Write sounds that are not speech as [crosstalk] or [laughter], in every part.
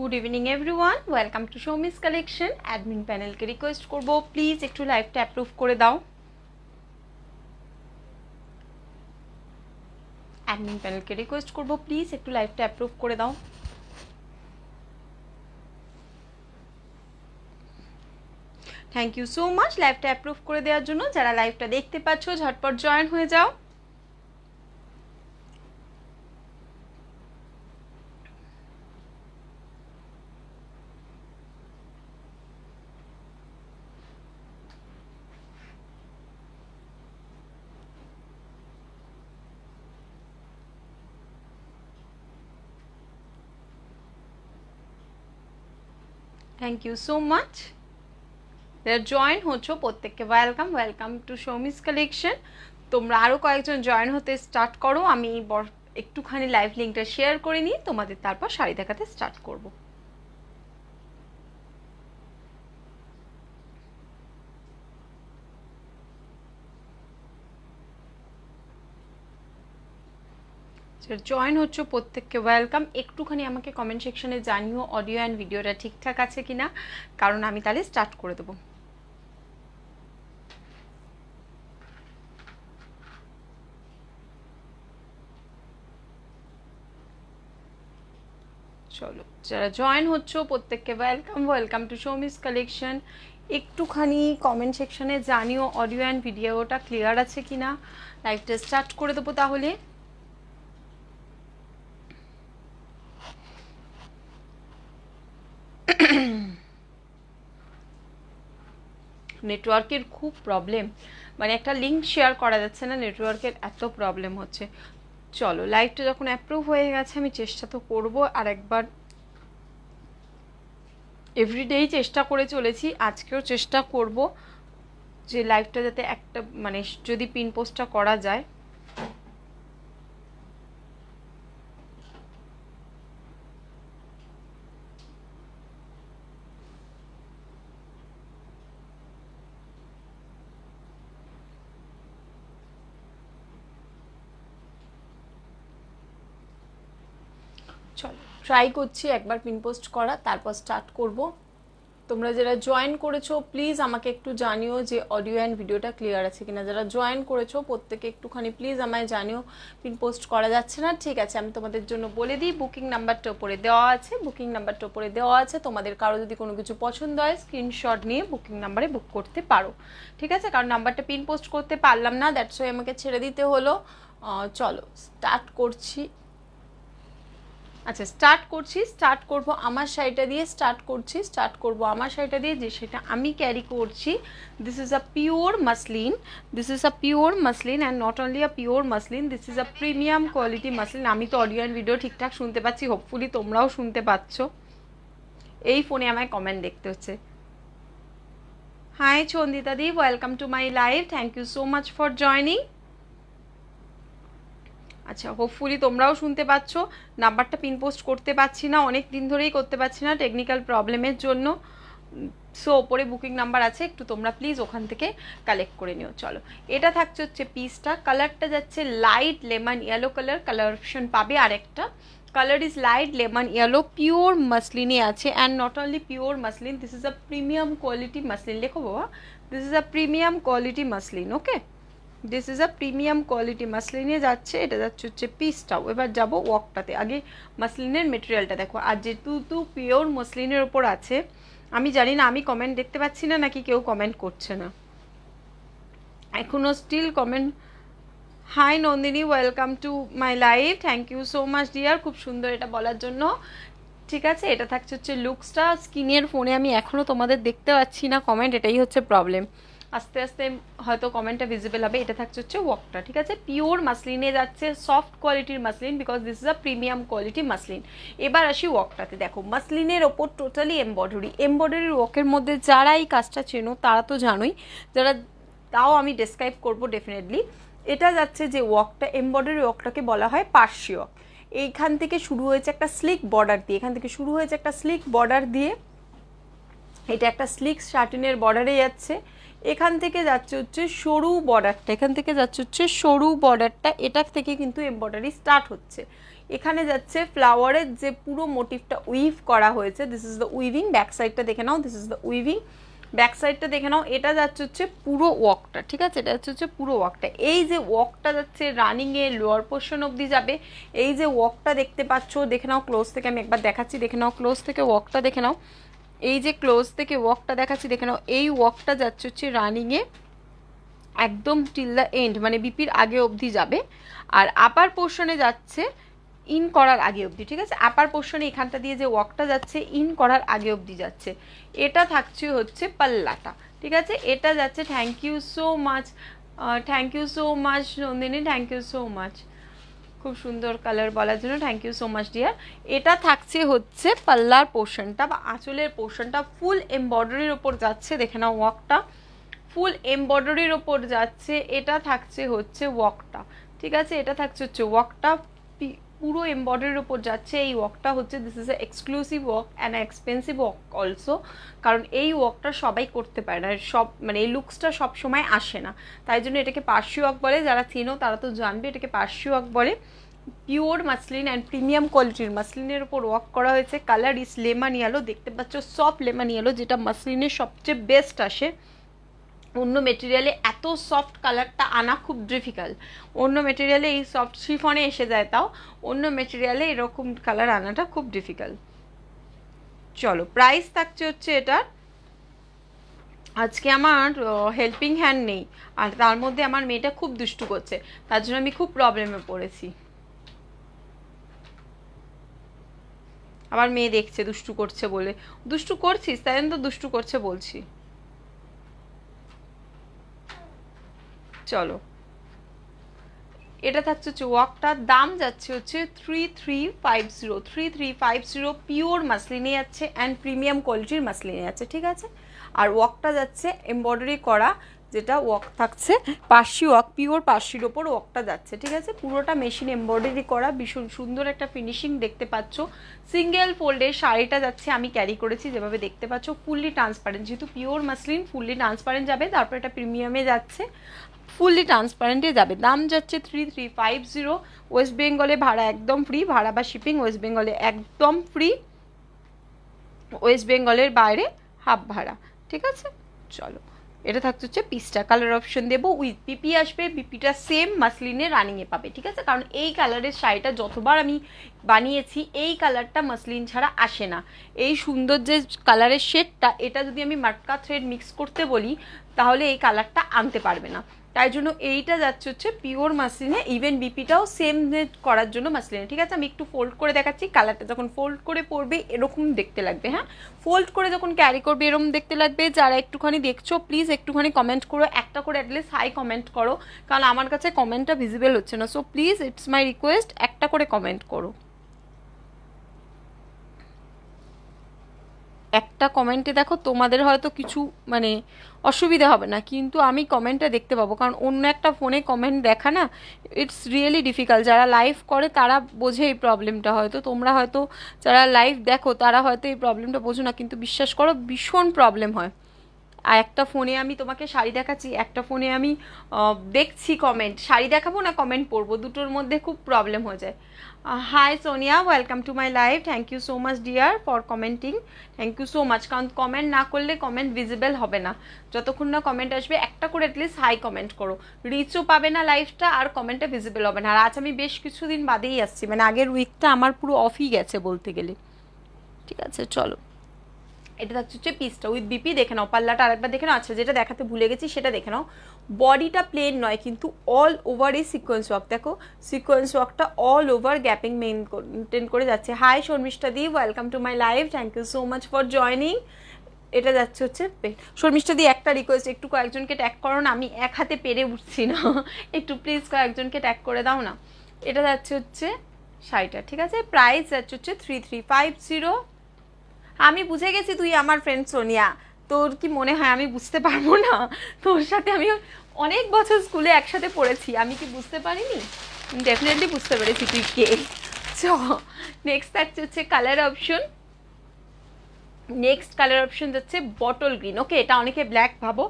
Good evening everyone welcome to Soumi's Collection admin প্যানেলকে request করবো please একটু লাইভটা অ্যাপ্রুভ করে দাও অ্যাডমিন প্যানেলকে রিকোয়েস্ট করবো প্লিজ একটু লাইভটা অ্যাপ্রুভ করে দাও থ্যাংক ইউ সো মাচ লাইভটা অ্যাপ্রুভ করে দেওয়ার জন্য যারা লাইভটা দেখতে পাচ্ছ ঝটপট জয়েন হয়ে যাও থ্যাংক ইউ সো মাচ যারা জয়েন হচ্ছ প্রত্যেককে welcome welcome to Soumi's Collection তোমরা আরও কয়েকজন জয়েন হতে স্টার্ট করো আমি একটুখানি লাইভ লিঙ্কটা শেয়ার করে নিই তোমাদের তারপর শাড়ি দেখাতে স্টার্ট করবো যারা জয়েন হচ্ছে প্রত্যেককে ওয়েলকাম একটুখানি আমাকে কমেন্ট সেকশনে জানিও অডিও অ্যান্ড ভিডিওটা ঠিকঠাক আছে কি না কারণ আমি তাহলে স্টার্ট করে দেবো চলো যারা জয়েন হচ্ছ প্রত্যেককে welcome welcome to Soumi's Collection একটুখানি কমেন্ট সেকশনে জানিও অডিও অ্যান্ড ভিডিওটা ক্লিয়ার আছে কি না লাইভটা স্টার্ট করে দেবো তাহলে নেটওয়ার্কের খুব প্রবলেম মানে একটা লিঙ্ক শেয়ার করা যাচ্ছে না নেটওয়ার্কের এত প্রবলেম হচ্ছে চলো লাইভটা যখন অ্যাপ্রুভ হয়ে গেছে আমি চেষ্টা তো করবো আর একবার এভরিডেই চেষ্টা করে চলেছি আজকেও চেষ্টা করব যে লাইভটা যাতে একটা মানে যদি পিন পোস্টটা করা যায় ট্রাই করছি একবার পিন পোস্ট করা তারপর স্টার্ট করব তোমরা যারা জয়েন করেছো প্লিজ আমাকে একটু জানিও যে অডিও অ্যান্ড ভিডিওটা ক্লিয়ার আছে কিনা যারা জয়েন করেছো প্রত্যেকে একটুখানি প্লিজ আমায় জানিও পিন পোস্ট করা যাচ্ছে না ঠিক আছে আমি তোমাদের জন্য বলে দিই বুকিং নাম্বারটা ওপরে দেওয়া আছে বুকিং নাম্বারটা ওপরে দেওয়া আছে তোমাদের কারো যদি কোনো কিছু পছন্দ হয় স্ক্রিনশট নিয়ে বুকিং নাম্বারে বুক করতে পারো ঠিক আছে কারণ নাম্বারটা পিন পোস্ট করতে পারলাম না দ্যাটস ওই আমাকে ছেড়ে দিতে হলো চলো স্টার্ট করছি আচ্ছা স্টার্ট করছি স্টার্ট করব আমার শাড়িটা দিয়ে স্টার্ট করছি স্টার্ট করব আমার শাড়িটা দিয়ে যে সেটা আমি ক্যারি করছি this is a pure muslin this is a pure muslin and not only a pure muslin this is a premium quality muslin আমি তো অডিও অ্যান্ড ভিডিও ঠিকঠাক শুনতে পাচ্ছি হোপফুলি তোমরাও শুনতে পাচ্ছ এই ফোনে আমায় কমেন্ট দেখতে হচ্ছে হাই চন্দিতাদি welcome to my live thank you so much for joining আচ্ছা হোপফুলি তোমরাও শুনতে পাচ্ছ নাম্বারটা পিন পোস্ট করতে পারছি না অনেক দিন ধরেই করতে পারছি না টেকনিক্যাল প্রবলেমের জন্য সো ওপরে বুকিং নাম্বার আছে একটু তোমরা প্লিজ ওখান থেকে কালেক্ট করে নিও চলো এটা থাকছে হচ্ছে পিসটা কালারটা যাচ্ছে light lemon yellow colour colour option পাবে আরেকটা colour is light lemon yellow pure মাসলিনে আছে and not only pure muslin this is a premium quality muslin লেখো বাবা this is a premium quality muslin okay this is a premium quality মাসলিনে যাচ্ছে এটা যাচ্ছে হচ্ছে পিসটাও এবার যাব ওয়াকটাতে আগে মাসলিনের মেটেরিয়ালটা দেখো আর যেহেতু পিওর মসলিনের ওপর আছে আমি জানি না আমি কমেন্ট দেখতে পাচ্ছি না নাকি কেউ কমেন্ট করছে না এখনও still comment hi Nandini welcome to my life thank you so much dear খুব সুন্দর এটা বলার জন্য ঠিক আছে এটা থাকছে হচ্ছে লুকসটা স্কিনের ফোনে আমি এখনও তোমাদের দেখতে পাচ্ছি না কমেন্ট এটাই হচ্ছে প্রবলেম আস্তে আস্তে হয়তো কমেন্টটা ভিজিবল হবে এটা থাকছে হচ্ছে ওয়াকটা ঠিক আছে পিওর মাসলিনে যাচ্ছে সফট কোয়ালিটির muslin because this is a premium quality muslin এবার আসি ওয়াকটাতে দেখো মাসলিনের ওপর টোটালি এমব্রয়ডারি এমব্রয়ডারি ওয়াকের মধ্যে যারা এই কাজটা চেনো তারা তো জানোই যারা তাও আমি ডেসক্রাইব করব ডেফিনেটলি এটা যাচ্ছে যে ওয়াকটা এমব্রয়ডারি ওয়াকটাকে বলা হয় পার্সি ওয়াক এইখান থেকে শুরু হয়েছে একটা স্লিক বর্ডার দিয়ে এখান থেকে শুরু হয়েছে একটা স্লিক বর্ডার দিয়ে এটা একটা স্লিক শার্টিনের বর্ডারে যাচ্ছে এখান থেকে যাচ্ছে হচ্ছে সরু বর্ডারটা এখান থেকে যাচ্ছে হচ্ছে সরু বর্ডারটা এটার থেকে কিন্তু এমব্রয়ডারি স্টার্ট হচ্ছে এখানে যাচ্ছে ফ্লাওয়ারের যে পুরো মোটিভটা উইভ করা হয়েছে this is the weaving back সাইডটা দেখে নাও this is the weaving back সাইডটা দেখে নাও এটা যাচ্ছে হচ্ছে পুরো ওয়াকটা ঠিক আছে এটা যাচ্ছে হচ্ছে পুরো ওয়াকটা এই যে ওয়াকটা যাচ্ছে রানিংয়ে লোয়ার পোর্শন অবধি যাবে এই যে ওয়াকটা দেখতে পাচ্ছ দেখে নাও ক্লোজ থেকে আমি একবার দেখাচ্ছি দেখে নাও ক্লোজ থেকে ওয়াকটা দেখে নাও এই যে ক্লোজ থেকে ওয়াকটা দেখাচ্ছি দেখে নাও এই ওয়াকটা যাচ্ছে হচ্ছে রানিংয়ে একদম টিল দ্য এন্ড মানে বিপির আগে অবধি যাবে আর আপার পোর্শনে যাচ্ছে ইন করার আগে অবধি ঠিক আছে আপার পোর্শনে এখানটা দিয়ে যে ওয়াকটা যাচ্ছে ইন করার আগে অবধি যাচ্ছে এটা থাকছে হচ্ছে পাল্লাটা ঠিক আছে এটা যাচ্ছে thank you so much thank you so much Nandini thank you so much খুব সুন্দর কালার বলার জন্য thank you so much dear এটা থাকছে হচ্ছে পাল্লার পোর্শনটা বা আঁচলের পোর্শনটা ফুল এমব্রয়ডারির ওপর যাচ্ছে দেখে নাও ওয়াকটা ফুল এমব্রয়ডারির ওপর যাচ্ছে এটা থাকছে হচ্ছে ওয়াকটা ঠিক আছে এটা থাকছে হচ্ছে ওয়াকটা পুরো এমবডারির ওপর যাচ্ছে এই ওয়ার্কটা হচ্ছে this is a exclusive work and expensive work also কারণ এই ওয়ার্কটা সবাই করতে পারে না সব মানে এই লুকসটা সব সময় আসে না তাই জন্য এটাকে পার্সি ওয়ার্ক বলে যারা চিনো তারা তো জানবে এটাকে পার্সি ওয়ার্ক বলে পিওর মাসলিন অ্যান্ড প্রিমিয়াম কোয়ালিটির মাসলিনের ওপর ওয়ার্ক করা হয়েছে কালার ইস লেমানিয়ালো দেখতে পাচ্ছ সফট লেমন যেটা মাসলিনের সবচেয়ে বেস্ট আসে অন্য মেটেরিয়ালে এত সফট কালারটা আনা খুব ডিফিকাল্ট অন্য মেটেরিয়ালে এই সফট শিফনে এসে যায় তাও অন্য মেটেরিয়ালে এরকম কালার আনাটা খুব ডিফিকাল্ট চলো প্রাইস থাকছে হচ্ছে এটার আজকে আমার হেল্পিং হ্যান্ড নেই আর তার মধ্যে আমার মেয়েটা খুব দুষ্টু করছে তার জন্য আমি খুব প্রবলেমে পড়েছি আমার মেয়ে দেখছে দুষ্টু করছে বলে দুষ্টু করছিস তাই তো দুষ্টু করছে বলছি চলো এটা থাকছে হচ্ছে ওয়াকটা দাম যাচ্ছে হচ্ছে three three five zero three three five zero pure মাসলিনে যাচ্ছে অ্যান্ড প্রিমিয়াম কোয়ালিটির মাসলিনে যাচ্ছে ঠিক আছে আর ওয়াকটা যাচ্ছে এমব্রয়ডারি করা যেটা ওয়াক থাকছে পার্সি ওয়াক পিওর পার্সির ওপর ওয়াকটা যাচ্ছে ঠিক আছে পুরোটা মেশিন এমব্রয়ডারি করা ভীষণ সুন্দর একটা ফিনিশিং দেখতে পাচ্ছ সিঙ্গেল ফোল্ডের শাড়িটা যাচ্ছে আমি ক্যারি করেছি যেভাবে দেখতে পাচ্ছ ফুললি ট্রান্সপারেন্ট যেহেতু পিওর মাসলিন ফুললি ট্রান্সপারেন্ট যাবে তারপর এটা প্রিমিয়ামে যাচ্ছে ফুললি ট্রান্সপারেন্টে যাবে দাম যাচ্ছে three three five zero West বেঙ্গলে ভাড়া একদম ফ্রি ভাড়া বা শিপিং ওয়েস্ট বেঙ্গলে একদম ফ্রি ওয়েস্ট বেঙ্গলের বাইরে হাফ ভাড়া ঠিক আছে চলো এটা থাকতে হচ্ছে পিসটা কালার অপশন দেবো উইথ পিপি আসবে পিপিটা সেম মাসলিনে রানিংয়ে পাবে ঠিক আছে কারণ এই কালারের শাড়িটা যতবার আমি বানিয়েছি এই কালারটা মাসলিন ছাড়া আসে না এই সুন্দর যে কালারের শেডটা এটা যদি আমি মাটকা থ্রেড মিক্স করতে বলি তাহলে এই কালারটা আনতে পারবে না তাই জন্য এইটা যাচ্ছে হচ্ছে পিওর মাসলিনে ইভেন বিপিটাও সেম করার জন্য মাসলিনে ঠিক আছে আমি একটু ফোল্ড করে দেখাচ্ছি কালারটা যখন ফোল্ড করে পরবে এরকম দেখতে লাগবে হ্যাঁ ফোল্ড করে যখন ক্যারি করবে এরকম দেখতে লাগবে যারা একটুখানি দেখছো প্লিজ একটুখানি কমেন্ট করো একটা করে অ্যাটলিস্ট হাই কমেন্ট করো কারণ আমার কাছে কমেন্টটা ভিজিবেল হচ্ছে না so please it's my request একটা করে কমেন্ট করো একটা কমেন্টে দেখো তোমাদের হয়তো কিছু মানে অসুবিধা হবে না কিন্তু আমি কমেন্টটা দেখতে পাবো কারণ অন্য একটা ফোনে কমেন্ট দেখা না ইটস রিয়েলি ডিফিকাল্ট যারা লাইভ করে তারা বোঝে এই প্রবলেমটা হয়তো তোমরা হয়তো যারা লাইভ দেখো তারা হয়তো এই প্রবলেমটা বোঝো না কিন্তু বিশ্বাস করো ভীষণ প্রবলেম হয় আর একটা ফোনে আমি তোমাকে শাড়ি দেখাচ্ছি একটা ফোনে আমি দেখছি কমেন্ট শাড়ি দেখাবো না কমেন্ট পড়বো দুটোর মধ্যে খুব প্রবলেম হয়ে যায় Uh, hi Sonia, welcome to my live. Thank you so much dear for commenting. Thank you so much. কারণ কমেন্ট না করলে কমেন্ট ভিজিবল হবে না যতক্ষণ না কমেন্ট আসবে একটা করে অ্যাটলিস্ট হাই কমেন্ট করো রিচও পাবে না লাইভটা আর কমেন্টটা ভিজিবল হবে না আর আজ আমি বেশ কিছুদিন বাদেই আসছি মানে আগের উইকটা আমার পুরো অফই গেছে বলতে গেলে ঠিক আছে চলো এটা থাকছে হচ্ছে পিসটা উইথ বিপি দেখে নাও পাল্লাটা আরেকবার দেখে নাও আচ্ছা যেটা দেখাতে ভুলে গেছি সেটা দেখে নাও বডিটা প্লেন নয় কিন্তু অল ওভার এই সিকোয়েন্স ওয়াক দেখো সিকোয়েন্স ওয়াকটা অল ওভার গ্যাপিং মেনটেন করে যাচ্ছে hi Sharmistha di welcome to my life thank you so much for joining এটা যাচ্ছে হচ্ছে শর্মিষ্ঠা দি একটা রিকোয়েস্ট একটু কয়েকজনকে ট্যাগ করো না আমি এক হাতে পেরে উঠছি না একটু প্লিজ কয়েকজনকে ট্যাগ করে দাও না এটা যাচ্ছে হচ্ছে শাড়িটা ঠিক আছে প্রাইস যাচ্ছে হচ্ছে থ্রি থ্রি ফাইভ জিরো আমি বুঝে গেছি তুই আমার ফ্রেন্ড সোনিয়া তোর কি মনে হয় আমি বুঝতে পারবো না তোর সাথে আমি অনেক বছর স্কুলে একসাথে পড়েছি আমি কি বুঝতে পারিনি ডেফিনেটলি বুঝতে পেরেছি তুই কে চ নেক্সট থাকছে হচ্ছে colour option next colour option হচ্ছে বটল গ্রিন ওকে এটা অনেকে ব্ল্যাক ভাবো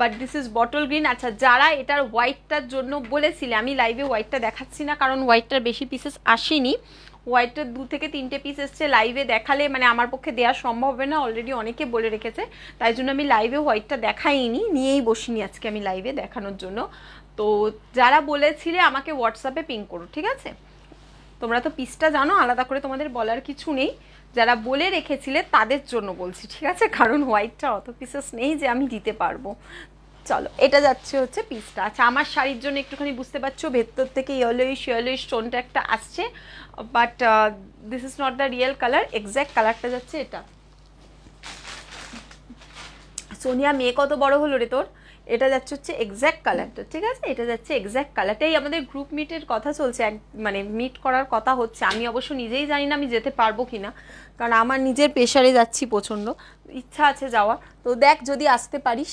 but this is bottle green আচ্ছা যারা এটার হোয়াইটটার জন্য বলেছিলে আমি লাইভে হোয়াইটটা দেখাচ্ছি না কারণ হোয়াইটটার বেশি পিসেস আসেনি হোয়াইটের দু থেকে তিনটে পিস এসছে লাইভে দেখালে মানে আমার পক্ষে দেওয়া সম্ভব হবে না অলরেডি অনেকে বলে রেখেছে তাই জন্য আমি লাইভে হোয়াইটটা দেখাইনি নিয়েই বসিনি আজকে আমি লাইভে দেখানোর জন্য তো যারা বলেছিলে আমাকে হোয়াটসঅ্যাপে পিং করো ঠিক আছে তোমরা তো পিসটা জানো আলাদা করে তোমাদের বলার কিছু নেই যারা বলে রেখেছিলে তাদের জন্য বলছি ঠিক আছে কারণ হোয়াইটটা অত পিসেস নেই যে আমি দিতে পারবো চলো এটা যাচ্ছে হচ্ছে পিসটা আচ্ছা আমার শাড়ির জন্য একটুখানি বুঝতে পারছো ভেতর থেকে ইয়েলোইশ ইয়েলোইশ টোনটা একটা আসছে but this is not the real colour exact কালারটা যাচ্ছে এটা সোনিয়া মেয়ে কত বড় হলো রে তোর এটা যাচ্ছে হচ্ছে এক্স্যাক্ট কালারটা ঠিক আছে এটা যাচ্ছে এক্স্যাক্ট কালারটাই আমাদের গ্রুপ মিটের কথা চলছে এক মানে মিট করার কথা হচ্ছে আমি অবশ্য নিজেই জানি না আমি যেতে পারবো কি না কারণ আমার নিজের প্রেশারে যাচ্ছি প্রচণ্ড ইচ্ছা আছে যাওয়া তো দেখ যদি আসতে পারিস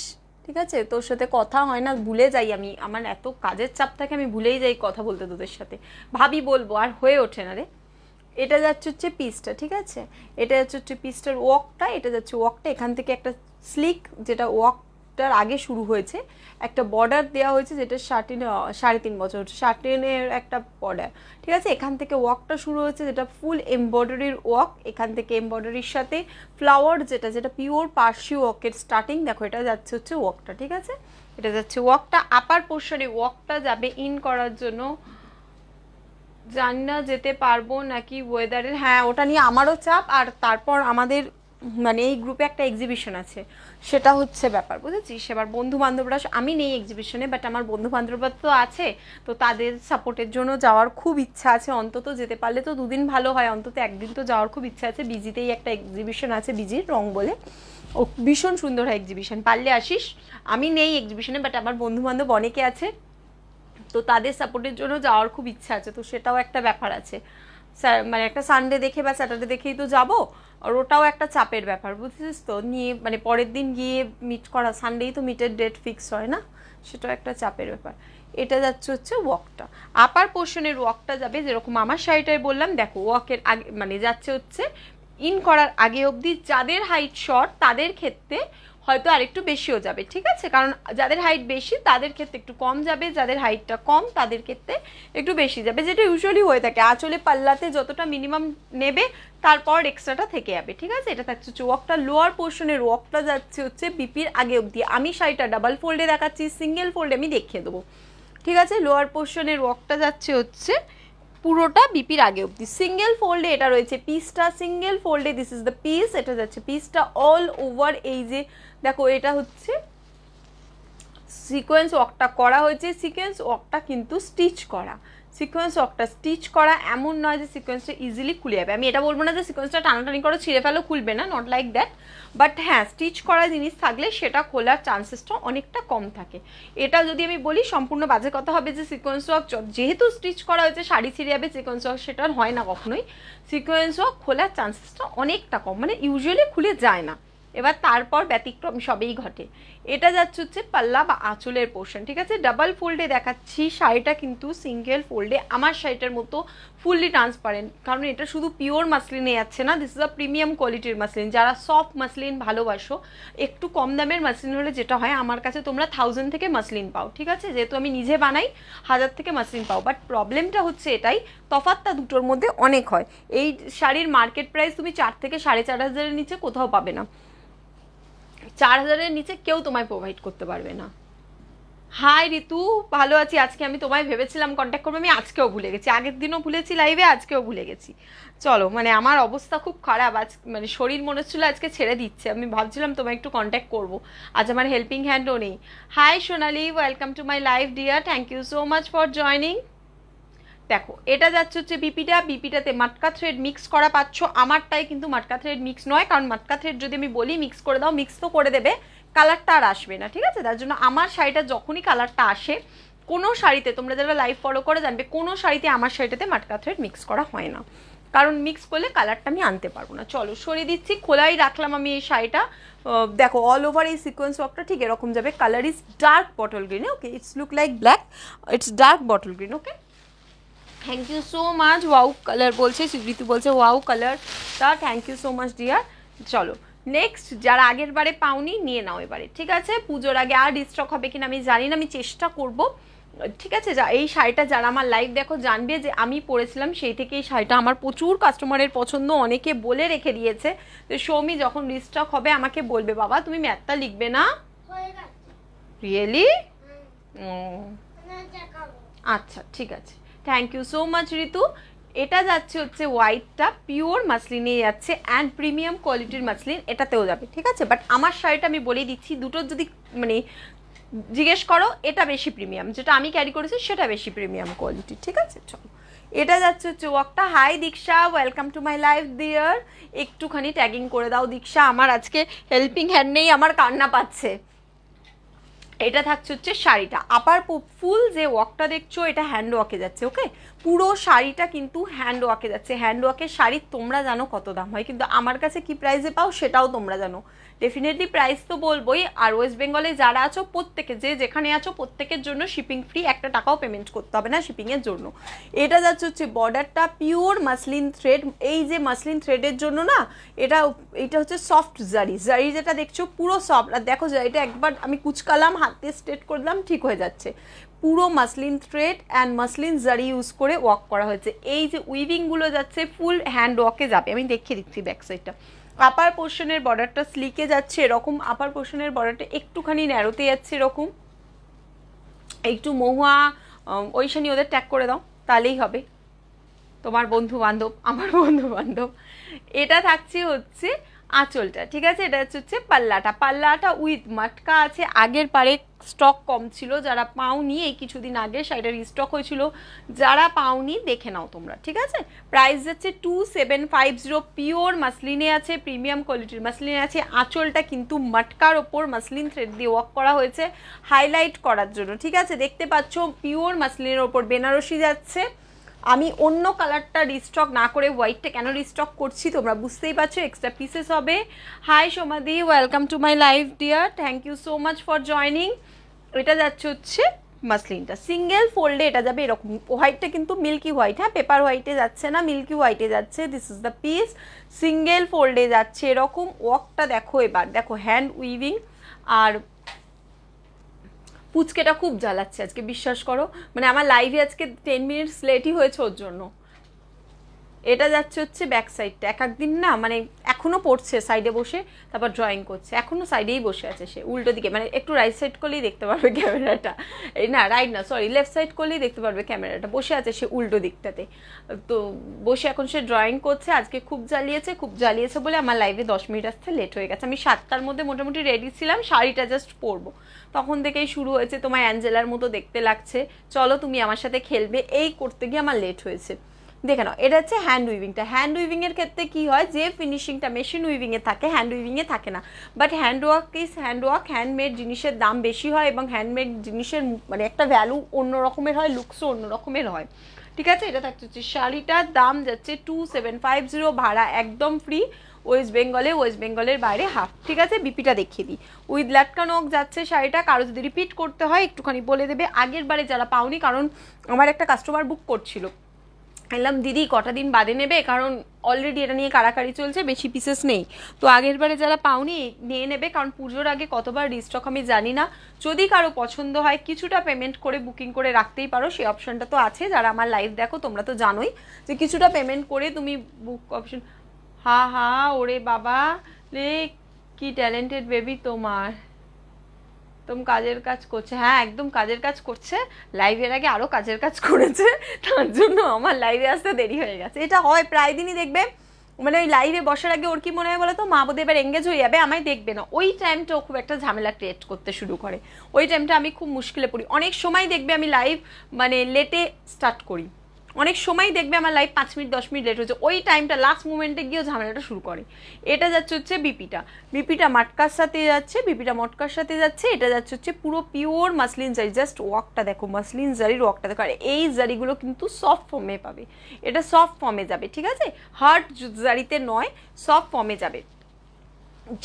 ঠিক আছে তোর সাথে কথা হয় না ভুলে যাই আমি আমার এত কাজের চাপ থাকে আমি ভুলেই যাই কথা বলতে তোদের সাথে ভাবি বলবো আর হয়ে ওঠে না রে এটা যাচ্ছে হচ্ছে পিসটা ঠিক আছে এটা যাচ্ছে হচ্ছে পিসটার ওয়াকটা এটা যাচ্ছে ওয়াকটা এখান থেকে একটা স্লিক যেটা ওয়াক তার আগে শুরু হয়েছে একটা বর্ডার দেওয়া হয়েছে যেটা সার্টিনে সাড়ে তিন বছর হচ্ছে একটা বর্ডার ঠিক আছে এখান থেকে ওয়াকটা শুরু হয়েছে যেটা ফুল এমব্রয়ডারির ওয়াক এখান থেকে এমব্রয়ডারির সাথে ফ্লাওয়ার যেটা যেটা পিওর পার্সি ওয়াকের স্টার্টিং দেখো এটা যাচ্ছে হচ্ছে ওয়াকটা ঠিক আছে এটা যাচ্ছে ওয়াকটা আপার পোর্শনে ওয়াকটা যাবে ইন করার জন্য জানি না যেতে পারবো নাকি ওয়েদারের হ্যাঁ ওটা নিয়ে আমারও চাপ আর তারপর আমাদের মানে এই গ্রুপে একটা এক্সিবিশন আছে সেটা হচ্ছে ব্যাপার বুঝেছিস এবার বন্ধু বান্ধবরা আমি নেই এক্সিবিশনে বাট আমার বন্ধু বান্ধবরা তো আছে তো তাদের সাপোর্টের জন্য যাওয়ার খুব ইচ্ছা আছে অন্তত যেতে পারলে তো দুদিন ভালো হয় অন্তত একদিন তো যাওয়ার খুব ইচ্ছা আছে বিজিতেই একটা এক্সিবিশন আছে বিজির রং বলে ও ভীষণ সুন্দর হয় এক্সিবিশন পারলে আসিস আমি নেই এক্সিবিশনে বাট আমার বন্ধু বান্ধব অনেকে আছে তো তাদের সাপোর্টের জন্য যাওয়ার খুব ইচ্ছা আছে তো সেটাও একটা ব্যাপার আছে স্যার মানে একটা সানডে দেখে বা স্যাটারডে দেখেই তো যাবো আর ওটাও একটা চাপের ব্যাপার বুঝেছিস তো নিয়ে মানে পরের দিন গিয়ে মিট করা সানডেই তো মিটের ডেট ফিক্স হয় না সেটাও একটা চাপের ব্যাপার এটা যাচ্ছে হচ্ছে ওয়াকটা আপার পোর্শনের ওয়াকটা যাবে যেরকম আমার শাড়িটায় বললাম দেখো ওয়াকের আগে মানে যাচ্ছে হচ্ছে ইন করার আগে অবধি যাদের হাইট শর্ট তাদের ক্ষেত্রে হয়তো আরেকটু বেশিও যাবে ঠিক আছে কারণ যাদের হাইট বেশি তাদের ক্ষেত্রে একটু কম যাবে যাদের হাইটটা কম তাদের ক্ষেত্রে একটু বেশি যাবে যেটা ইউজুয়ালি হয়ে থাকে আঁচলে পাল্লাতে যতটা মিনিমাম নেবে তারপর এক্সট্রাটা থেকে যাবে ঠিক আছে এটা থাকছে হচ্ছে ওয়াকটা লোয়ার পোর্শনের ওয়াকটা যাচ্ছে হচ্ছে বিপির আগে অবধি আমি শাড়িটা ডাবল ফোল্ডে দেখাচ্ছি সিঙ্গেল ফোল্ডে আমি দেখিয়ে দেবো ঠিক আছে লোয়ার পোর্শনের ওয়াকটা যাচ্ছে হচ্ছে পুরোটা বিপির আগে অবধি সিঙ্গেল ফোল্ডে এটা রয়েছে পিসটা সিঙ্গেল ফোল্ডে দিস ইজ দ্য পিস এটা যাচ্ছে পিসটা অল ওভার এই যে দেখো এটা হচ্ছে সিকোয়েন্স ওয়াকটা করা হয়েছে সিকোয়েন্স ওয়াকটা কিন্তু স্টিচ করা সিকোয়েন্স ওয়ার্কটা স্টিচ করা এমন নয় যে সিকোয়েন্সটা ইজিলি খুলে যাবে আমি এটা বলবো না যে সিকোয়েন্সটা টানাটানি করে ছিঁড়ে ফেলো খুলবে না নট লাইক দ্যাট বাট হ্যাঁ স্টিচ করা জিনিস থাকলে সেটা খোলার চান্সেসটা অনেকটা কম থাকে এটা যদি আমি বলি সম্পূর্ণ বাজে কথা হবে যে সিকোয়েন্স ওয়ার্ক যেহেতু স্টিচ করা হয়েছে শাড়ি ছিঁড়ে যাবে সিকোয়েন্স ওয়ার্ক সেটা হয় না কখনোই সিকোয়েন্স ওয়ার্ক খোলার চান্সেসটা অনেকটা কম মানে ইউজুয়ালি খুলে যায় না এবার তারপর ব্যতিক্রম সবেই ঘটে এটা যাচ্ছে হচ্ছে পাল্লা বা আঁচলের পোর্শন ঠিক আছে ডাবল ফোল্ডে দেখাচ্ছি শাড়িটা কিন্তু সিঙ্গেল ফোল্ডে আমার শাড়িটার মতো ফুললি ট্রান্সপারেন্ট কারণ এটা শুধু পিওর মাসলিনে যাচ্ছে না দিস ইজ আ প্রিমিয়াম কোয়ালিটির মাসলিন যারা সফট মাসলিন ভালোবাসো একটু কম দামের মাসলিন হলে যেটা হয় আমার কাছে তোমরা থাউজেন্ড থেকে মাসলিন পাও ঠিক আছে যেহেতু আমি নিজে বানাই হাজার থেকে মাসলিন পাও বাট প্রবলেমটা হচ্ছে এটাই তফাতটা দুটোর মধ্যে অনেক হয় এই শাড়ির মার্কেট প্রাইস তুমি চার থেকে সাড়ে চার হাজারের নিচে কোথাও পাবে না চার হাজারের নিচে কেউ তোমায় প্রোভাইড করতে পারবে না হাই ঋতু ভালো আছি আজকে আমি তোমায় ভেবেছিলাম কন্ট্যাক্ট করবো আমি আজকেও ভুলে গেছি আগের দিনও ভুলেছি লাইভে আজকেও ভুলে গেছি চলো মানে আমার অবস্থা খুব খারাপ আজ মানে শরীর মনে হচ্ছিলো আজকে ছেড়ে দিচ্ছে আমি ভাবছিলাম তোমায় একটু কন্ট্যাক্ট করবো আজ আমার হেল্পিং হ্যান্ডও নেই hi Sonali welcome to my live dear thank you so much for joining দেখো এটা যাচ্ছে হচ্ছে বিপিটা বিপিটাতে মাটকা থ্রেড মিক্স করা পাচ্ছ আমারটাই কিন্তু মাটকা থ্রেড মিক্স নয় কারণ মাটকা থ্রেড যদি আমি বলি মিক্স করে দাও মিক্স তো করে দেবে কালারটা আর আসবে না ঠিক আছে তার জন্য আমার শাড়িটা যখনই কালারটা আসে কোনো শাড়িতে তোমরা যারা লাইভ ফলো করে জানবে কোনো শাড়িতে আমার শাড়িটাতে মাটকা থ্রেড মিক্স করা হয় না কারণ মিক্স করলে কালারটা আমি আনতে পারবো না চলো সরিয়ে দিচ্ছি খোলাই রাখলাম আমি এই শাড়িটা দেখো অল ওভার এই সিকোয়েন্স ওয়ার্কটা ঠিক এরকম যাবে colour is dark bottle green okay it's look like black it's dark bottle green okay thank you so much wow colour বলছে সুবৃতি বলছে ওয়াউ কালার তা thank you so much dear চলো next যারা আগের বারে পাওনি নিয়ে নাও এবারে ঠিক আছে পুজোর আগে আর ডিস্ট্রক হবে কিনা আমি জানি না আমি চেষ্টা করব ঠিক আছে যা এই শাড়িটা যারা আমার লাইভ দেখো জানবে যে আমি পরেছিলাম সেই থেকে এই শাড়িটা আমার প্রচুর কাস্টমারের পছন্দ অনেকে বলে রেখে দিয়েছে তো সৌমি যখন ডিস্ট্রক হবে আমাকে বলবে বাবা তুমি ম্যাথটা লিখবে না রিয়েলি আচ্ছা ঠিক আছে thank you so much Ritu এটা যাচ্ছে হচ্ছে হোয়াইটটা পিওর মাসলিনে যাচ্ছে অ্যান্ড প্রিমিয়াম কোয়ালিটির মাসলিন এটাতেও যাবে ঠিক আছে বাট আমার শাড়িটা আমি বলে দিচ্ছি দুটোর যদি মানে জিজ্ঞেস করো এটা বেশি প্রিমিয়াম যেটা আমি ক্যারি করেছি সেটা বেশি প্রিমিয়াম কোয়ালিটি ঠিক আছে চলো এটা যাচ্ছে হচ্ছে ওয়াকটা hi Diksha welcome to my life dear একটুখানি ট্যাগিং করে দাও দীক্ষা আমার আজকে হেল্পিং হ্যান্ড নেই আমার কান্না পাচ্ছে এটা থাকছে হচ্ছে শাড়িটা আপার ফুল যে ওয়াকটা দেখছো এটা হ্যান্ড ওয়াকে যাচ্ছে ওকে পুরো শাড়িটা কিন্তু হ্যান্ড ওয়াকে যাচ্ছে হ্যান্ড ওয়াকের শাড়ি তোমরা জানো কত দাম হয় কিন্তু আমার কাছে কি প্রাইসে পাও সেটাও তোমরা জানো ডেফিনেটলি প্রাইস তো বলবোই আর ওয়েস্ট বেঙ্গলে যারা আছো প্রত্যেকে যে যেখানে আছো প্রত্যেকের জন্য শিপিং ফ্রি একটা টাকাও পেমেন্ট করতে হবে না শিপিংয়ের জন্য এটা যাচ্ছে হচ্ছে বর্ডারটা পিওর মাসলিন থ্রেড এই যে মাসলিন থ্রেডের জন্য না এটা এটা হচ্ছে সফট জারি জারি যেটা দেখছো পুরো সফট আর দেখো জারিটা একবার আমি কুচকালাম হাত দিয়ে স্ট্রেট করলাম ঠিক হয়ে যাচ্ছে পুরো muslin thread and muslin zari use করে ওয়াক করা হয়েছে এই যে উইভিংগুলো যাচ্ছে ফুল হ্যান্ড ওয়াকে যাবে আমি দেখিয়ে দিচ্ছি ব্যাক সাইডটা আপার পোর্শনের বর্ডারটা স্লিকে যাচ্ছে এরকম আপার পোর্শনের বর্ডারটা একটুখানি ন্যারোতে যাচ্ছে এরকম একটু মহুয়া ওইশানি ওদের ট্যাগ করে দাও তাহলেই হবে তোমার বন্ধু বান্ধব আমার বন্ধু বান্ধব এটা থাকছে হচ্ছে আঁচলটা ঠিক আছে এটা হচ্ছে পাল্লাটা পাল্লাটা উইথ মাটকা আছে আগের পারে স্টক কম ছিল যারা পাওনি এই কিছুদিন আগে সাইডের স্টক হয়েছিল যারা পাওনি দেখে নাও তোমরা ঠিক আছে প্রাইস যাচ্ছে two seven five zero pure মাসলিনে আছে প্রিমিয়াম কোয়ালিটির মাসলিনে আছে আঁচলটা কিন্তু মাটকার ওপর মাসলিন থ্রেড দিয়ে ওয়াক করা হয়েছে হাইলাইট করার জন্য ঠিক আছে দেখতে পাচ্ছ পিওর মাসলিনের ওপর বেনারসি যাচ্ছে আমি অন্য কালারটা রিস্টক না করে হোয়াইটটা কেন রিস্টক করছি তোমরা বুঝতেই পারছো এক্সট্রা পিসেস হবে hi Somadi welcome to my life dear thank you so much for joining এটা যাচ্ছে হচ্ছে মাসলিনটা সিঙ্গেল ফোল্ডে এটা যাবে এরকম হোয়াইটটা কিন্তু মিল্কি হোয়াইট হ্যাঁ পেপার হোয়াইটে যাচ্ছে না মিল্কি হোয়াইটে যাচ্ছে this is the piece single ফোল্ডে যাচ্ছে এরকম ওয়াকটা দেখো এবার দেখো হ্যান্ড উইভিং আর পুচকেটা খুব জ্বালাচ্ছে আজকে বিশ্বাস করো মানে আমার লাইভে আজকে টেন মিনিটস লেটই হয়েছে ওর জন্য এটা যাচ্ছে হচ্ছে ব্যাক সাইডটা এক একদিন না মানে এখনও পড়ছে সাইডে বসে তারপর ড্রয়িং করছে এখনও সাইডেই বসে আছে সে উল্টো দিকে মানে একটু রাইট সাইড করলেই দেখতে পারবে ক্যামেরাটা এই না রাইট না সরি লেফট সাইড করলেই দেখতে পারবে ক্যামেরাটা বসে আছে সে উল্টো দিকটাতে তো বসে এখন সে ড্রয়িং করছে আজকে খুব জ্বালিয়েছে খুব জ্বালিয়েছে বলে আমার লাইভে দশ মিনিট আসতে লেট হয়ে গেছে আমি সাতটার মধ্যে মোটামুটি রেডি ছিলাম শাড়িটা জাস্ট পরবো তখন থেকেই শুরু হয়েছে তোমার অ্যাঞ্জেলার মতো দেখতে লাগছে চলো তুমি আমার সাথে খেলবে এই করতে গিয়ে আমার লেট হয়েছে দেখে নাও এটা হচ্ছে হ্যান্ড উইভিংটা হ্যান্ড উইভিংয়ের ক্ষেত্রে কি হয় যে ফিনিশিংটা মেশিন উইভিংয়ে থাকে হ্যান্ড উইভিংয়ে থাকে না but hand work is hand work handmade জিনিসের দাম বেশি হয় এবং হ্যান্ডমেড জিনিসের মানে একটা ভ্যালু অন্য রকমের হয় লুকসও অন্য রকমের হয় ঠিক আছে এটা থাকতে হচ্ছে শাড়িটার দাম যাচ্ছে টু সেভেন ফাইভ জিরো ভাড়া একদম ফ্রি ওয়েস্ট বেঙ্গলে ওয়েস্ট বেঙ্গলের বাইরে হাফ ঠিক আছে বিপিটা দেখিয়ে দিই উইথ ল্যাটকানক যাচ্ছে শাড়িটা কারো যদি রিপিট করতে হয় একটুখানি বলে দেবে আগের বারে যারা পাওনি কারণ আমার একটা কাস্টমার বুক করছিল এলাম দিদি কটা দিন বাদে নেবে কারণ অলরেডি এটা নিয়ে কাড়াকাড়ি চলছে বেশি পিসেস নেই তো আগের বারে যারা পাওনি নিয়ে নেবে কারণ পুজোর আগে কতবার রিস্টক আমি জানি না যদি কারো পছন্দ হয় কিছুটা পেমেন্ট করে বুকিং করে রাখতেই পারো সেই অপশনটা তো আছে যারা আমার লাইভ দেখো তোমরা তো জানোই যে কিছুটা পেমেন্ট করে তুমি বুক অপশন হা হা ওরে বাবা রে কি ট্যালেন্টেড বেবি তোমার একদম কাজের কাজ করছে হ্যাঁ একদম কাজের কাজ করছে লাইভের আগে আরও কাজের কাজ করেছে তার জন্য আমার লাইভে আসতে দেরি হয়ে গেছে এটা হয় প্রায় দিনই দেখবে মানে ওই লাইভে বসার আগে ওর কি মনে হয় বলে তো মা বোধে এবার এঙ্গেজ হয়ে যাবে আমায় দেখবে না ওই টাইমটা খুব একটা ঝামেলা ক্রিয়েট করতে শুরু করে ওই টাইমটা আমি খুব মুশকিলে পড়ি অনেক সময় দেখবে আমি লাইভ মানে লেটে স্টার্ট করি অনেক সময় দেখবে আমার লাইফ পাঁচ মিনিট দশ মিনিট লেট হচ্ছে ওই টাইমটা লাস্ট মুমেন্টে গিয়েও ঝামেলাটা শুরু করে এটা যাচ্ছে হচ্ছে বিপিটা বিপিটা মাটকার সাথে যাচ্ছে বিপিটা মটকার সাথে যাচ্ছে এটা যাচ্ছে হচ্ছে পুরো পিওর মাসলিন জারি জাস্ট ওয়াকটা দেখো মাসলিন জারির ওয়াকটা দেখো আর এই জারিগুলো কিন্তু সফট ফর্মে পাবে এটা সফট ফর্মে যাবে ঠিক আছে হার্ড জারিতে নয় সফট ফর্মে যাবে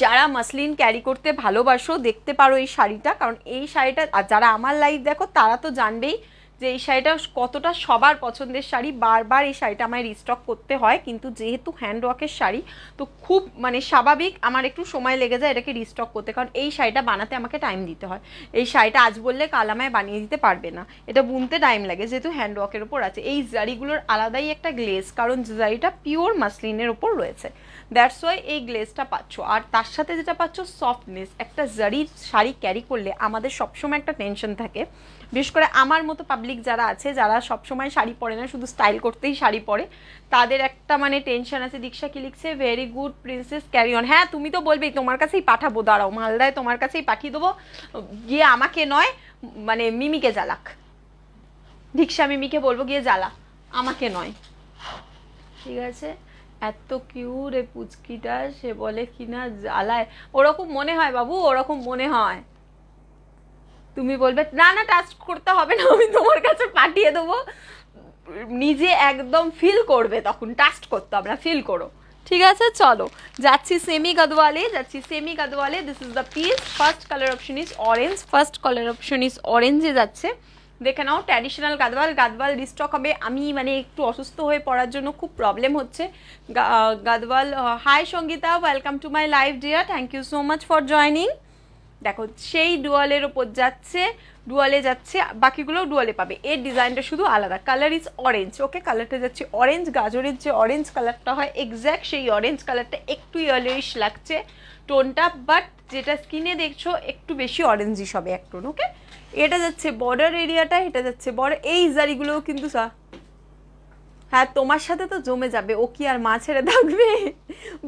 যারা মাসলিন ক্যারি করতে ভালোবাসো দেখতে পারো এই শাড়িটা কারণ এই শাড়িটা আর যারা আমার লাইফ দেখো তারা তো জানবেই যে এই শাড়িটা কতটা সবার পছন্দের শাড়ি বারবার এই শাড়িটা আমায় রিস্টক করতে হয় কিন্তু যেহেতু হ্যান্ডওয়ার্কের শাড়ি তো খুব মানে স্বাভাবিক আমার একটু সময় লেগে যায় এটাকে রিস্টক করতে কারণ এই শাড়িটা বানাতে আমাকে টাইম দিতে হয় এই শাড়িটা আজ বললে কাল আমায় বানিয়ে দিতে পারবে না এটা বুনতে টাইম লাগে যেহেতু হ্যান্ডওয়ার্কের ওপর আছে এই শাড়িগুলোর আলাদাই একটা গ্লেজ কারণ শাড়িটা পিওর মাসলিনের ওপর রয়েছে দ্যাটস ওয়াই এই গ্লেজটা পাচ্ছ আর তার সাথে যেটা পাচ্ছ সফটনেস একটা জারির শাড়ি ক্যারি করলে আমাদের সবসময় একটা টেনশন থাকে বিশেষ করে আমার মতো পাবলিক যারা আছে যারা সবসময় শাড়ি পরে না শুধু স্টাইল করতেই শাড়ি পরে তাদের একটা মানে টেনশন আছে দীক্ষা কি লিখছে very good princess carry on হ্যাঁ তুমি তো বলবেই তোমার কাছেই পাঠাবো দাঁড়াও মালদায় তোমার কাছেই পাঠিয়ে দেবো গিয়ে আমাকে নয় মানে মিমিকে জ্বালাক দীক্ষা মিমিকে বলবো গিয়ে জ্বালা আমাকে নয় ঠিক আছে এত কিউট এ পুচকিটা সে বলে কিনা জ্বালায় ওরকম মনে হয় বাবু ওরকম মনে হয় তুমি বলবে না না টাচ করতে হবে না আমি তোমার কাছে পাঠিয়ে দেবো নিজে একদম ফিল করবে তখন টাস্ট করতে হবে না ফিল করো ঠিক আছে চলো যাচ্ছি সেমি গাদওয়ালে যাচ্ছি সেমি গাদওয়ালে this is the piece first colour option is orange first colour option is অরেঞ্জে যাচ্ছে দেখে নাও ট্র্যাডিশনাল গাদওয়াল গাদওয়াল রিস্টক হবে আমি মানে একটু অসুস্থ হয়ে পড়ার জন্য খুব প্রবলেম হচ্ছে Gadwal hi Sangeeta welcome to my live dear thank you so much for joining দেখো সেই ডুয়ালের ওপর যাচ্ছে ডুয়ালে যাচ্ছে বাকিগুলো ডুয়ালে পাবে এর ডিজাইনটা শুধু আলাদা কালার ইজ অরেঞ্জ ওকে কালারটা যাচ্ছে অরেঞ্জ গাজরের যে অরেঞ্জ কালারটা হয় এক্স্যাক্ট সেই অরেঞ্জ কালারটা একটু ইয়ালিশ লাগছে টোনটা বাট যেটা স্কিনে দেখছো একটু বেশি অরেঞ্জই হবে এক টোন ওকে এটা যাচ্ছে বর্ডার এরিয়াটা এটা যাচ্ছে বর্ডার এই জারিগুলোও কিন্তু হ্যাঁ তোমার সাথে তো জমে যাবে ও কি আর মা ছেড়ে থাকবে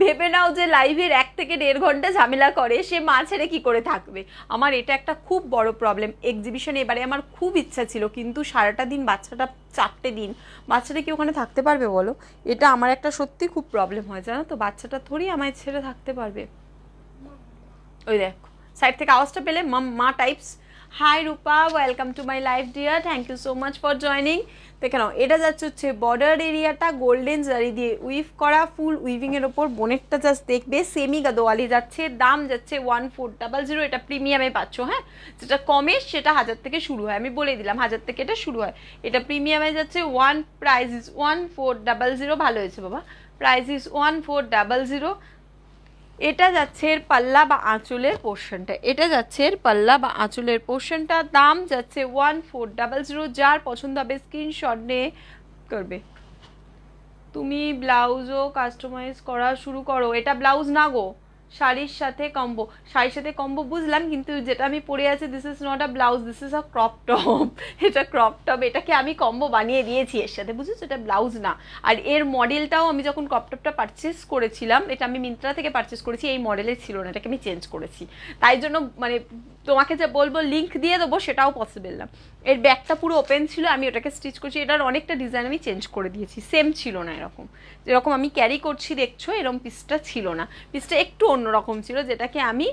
ভেবে নাও যে লাইভের এক থেকে দেড় ঘন্টা ঝামেলা করে সে মা ছেড়ে কী করে থাকবে আমার এটা একটা খুব বড় প্রবলেম এক্সিবিশনে এবারে আমার খুব ইচ্ছা ছিল কিন্তু সারাটা দিন বাচ্চাটা চারটে দিন বাচ্চাটা কি ওখানে থাকতে পারবে বলো এটা আমার একটা সত্যি খুব প্রবলেম হয় জানো তো বাচ্চাটা থরি আমায় ছেড়ে থাকতে পারবে ওই দেখো সাইড থেকে আওয়াজটা পেলে মা মা types hi Rupa welcome to my life dear thank you so much for joining দেখে নাও এটা যাচ্ছে হচ্ছে বর্ডার এরিয়াটা গোল্ডেন জারি দিয়ে উইভ করা ফুল উইভিংয়ের ওপর বোনেটটা জাস্ট দেখবে সেমি গাদোয়ালি যাচ্ছে দাম যাচ্ছে ওয়ান ফোর ডাবল জিরো এটা প্রিমিয়ামে পাচ্ছ হ্যাঁ যেটা কমে সেটা হাজার থেকে শুরু হয় আমি বলে দিলাম হাজার থেকে এটা শুরু হয় এটা প্রিমিয়ামে যাচ্ছে one price is one four double zero ভালো হয়েছে বাবা price is one four double zero এটা যাচ্ছে এর পাল্লা বা আঁচলের পোর্শনটা এটা যাচ্ছে এর পাল্লা বা আঁচলের পোর্শনটা দাম যাচ্ছে ওয়ান ফোর ডাবল জিরো যার পছন্দ হবে স্ক্রিনশট নিয়ে করবে তুমি ব্লাউজও কাস্টমাইজ করা শুরু করো এটা ব্লাউজ না গো শাড়ির সাথে কম্বো শাড়ির সাথে কম্বো বুঝলাম কিন্তু যেটা আমি পরে আছি this is not a blouse this is a crop top এটা ক্রপ টপ এটাকে আমি কম্বো বানিয়ে দিয়েছি এর সাথে বুঝেছো এটা ব্লাউজ না আর এর মডেলটাও আমি যখন ক্রপ টপটা পারচেস করেছিলাম এটা আমি মিন্ত্রা থেকে পারচেস করেছি এই মডেলের ছিল না এটাকে আমি চেঞ্জ করেছি তাই জন্য মানে তোমাকে যে বলবো লিঙ্ক দিয়ে দেবো সেটাও পসিবল না এর ব্যাগটা পুরো ওপেন ছিল আমি ওটাকে স্টিচ করছি এটার অনেকটা ডিজাইন আমি চেঞ্জ করে দিয়েছি সেম ছিল না এরকম যেরকম আমি ক্যারি করছি দেখছো এরকম পিসটা ছিল না পিসটা একটু অন্যরকম ছিল যেটাকে আমি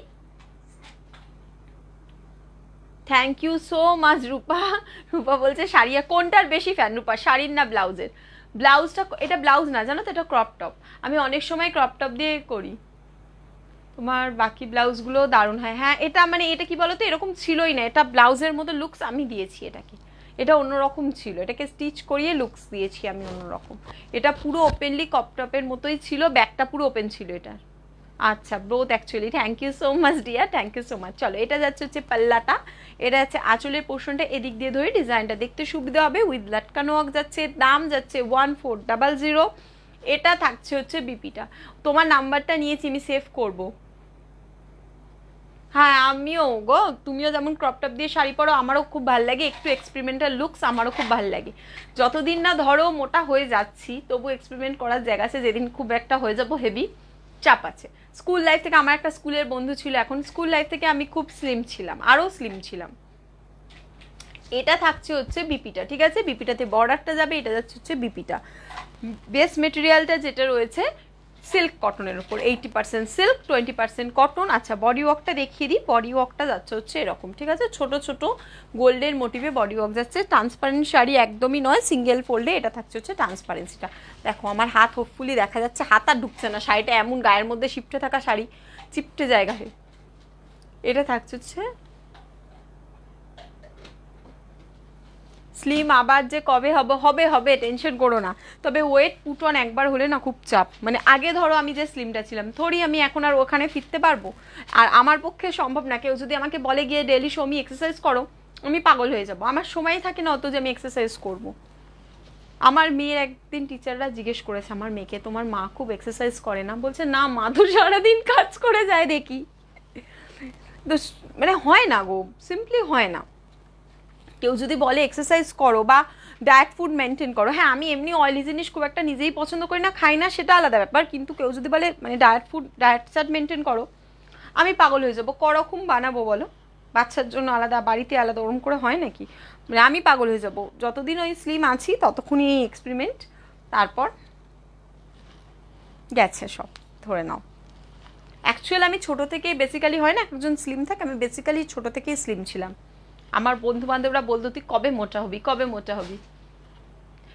thank you so much Rupa Rupa বলছে শাড়ি কোনটার বেশি ফ্যান রূপা শাড়ির না ব্লাউজের ব্লাউজটা এটা ব্লাউজ না জানো তো এটা ক্রপ টপ আমি অনেক সময় ক্রপ টপ দিয়ে করি তোমার বাকি ব্লাউজগুলো দারুণ হয় হ্যাঁ এটা মানে এটা কি বলো তো এরকম ছিলই না এটা ব্লাউজের মতো লুকস আমি দিয়েছি এটাকে এটা অন্যরকম ছিল এটাকে স্টিচ করিয়ে লুকস দিয়েছি আমি অন্যরকম এটা পুরো ওপেনলি কপটপের মতোই ছিল ব্যাগটা পুরো ওপেন ছিল এটার আচ্ছা ব্রোথ actually thank you so much dear thank you so much চলো এটা যাচ্ছে হচ্ছে পাল্লাটা এটা যাচ্ছে আঁচলের পোর্শনটা এদিক দিয়ে ধরে ডিজাইনটা দেখতে সুবিধা হবে উইথ লাটকানো ওয়াক যাচ্ছে দাম যাচ্ছে ওয়ান ফোর ডাবল জিরো এটা থাকছে হচ্ছে বিপিটা তোমার নাম্বারটা নিয়েছি আমি সেভ করব হ্যাঁ আমিও গো তুমিও যেমন ক্রপটপ দিয়ে শাড়ি পরো আমারও খুব ভাল লাগে একটু এক্সপেরিমেন্টাল লুকস আমারও খুব ভাল লাগে যতদিন না ধরো মোটা হয়ে যাচ্ছি তবু এক্সপেরিমেন্ট করার জায়গা আছে যেদিন খুব একটা হয়ে যাবো হেভি চাপ আছে স্কুল লাইফ থেকে আমার একটা স্কুলের বন্ধু ছিল এখন স্কুল লাইফ থেকে আমি খুব স্লিম ছিলাম আরও স্লিম ছিলাম এটা থাকছে হচ্ছে বিপিটা ঠিক আছে বিপিটাতে বর্ডারটা যাবে এটা যাচ্ছে হচ্ছে বিপিটা বেস্ট মেটেরিয়ালটা যেটা রয়েছে সিল্ক কটনের উপর eighty percent silk twenty percent cotton আচ্ছা বডি ওয়ার্কটা দেখিয়ে দিই বডি ওয়ার্কটা যাচ্ছে হচ্ছে এরকম ঠিক আছে ছোট ছোট গোল্ডের মোটিভে বডি ওয়ার্ক যাচ্ছে ট্রান্সপারেন্ট শাড়ি একদমই নয় সিঙ্গেল ফোল্ডে এটা থাকছে হচ্ছে ট্রান্সপারেন্সিটা দেখো আমার হাত হোপফুলি দেখা যাচ্ছে হাত আর ঢুকছে না শাড়িটা এমন গায়ের মধ্যে শিফটে থাকা শাড়ি চিপটে জায়গায় এটা থাকছে হচ্ছে স্লিম আবার যে কবে হবে হবে হবে টেনশন করো না তবে ওয়েট পুট একবার হলে না খুব চাপ মানে আগে ধরো আমি যে স্লিমটা ছিলাম থরি আমি এখন আর ওখানে ফিরতে পারবো আর আমার পক্ষে সম্ভব না কেউ যদি আমাকে বলে গিয়ে ডেলি সমি এক্সারসাইজ করো আমি পাগল হয়ে যাব আমার সময় থাকে না অত যে আমি এক্সারসাইজ করব। আমার মেয়ের একদিন টিচাররা জিজ্ঞেস করেছে আমার মেয়েকে তোমার মা খুব এক্সারসাইজ করে না বলছে না মাধু সারাদিন কাজ করে যায় দেখি তো মানে হয় না গো সিম্পলি হয় না কেউ যদি বলে এক্সারসাইজ করো বা ডায়েট ফুড মেনটেন করো হ্যাঁ আমি এমনি অয়েলি জিনিস খুব একটা নিজেই পছন্দ করি না খাই না সেটা আলাদা ব্যাপার কিন্তু কেউ যদি বলে মানে diet food diet chart maintain করো আমি পাগল হয়ে যাবো করকম বানাবো বলো বাচ্চার জন্য আলাদা বাড়িতে আলাদা ওরম করে হয় নাকি মানে আমি পাগল হয়ে যাবো যতদিন ওই স্লিম আছি ততক্ষণই এই এক্সপেরিমেন্ট তারপর গেছে সব ধরে নাও অ্যাকচুয়াল আমি ছোটো থেকে বেসিক্যালি হয় না একজন স্লিম থাকে আমি বেসিক্যালি ছোটো থেকেই স্লিম ছিলাম আমার বন্ধু বান্ধবরা বলতো তুই কবে মোটা হবি কবে মোটা হবি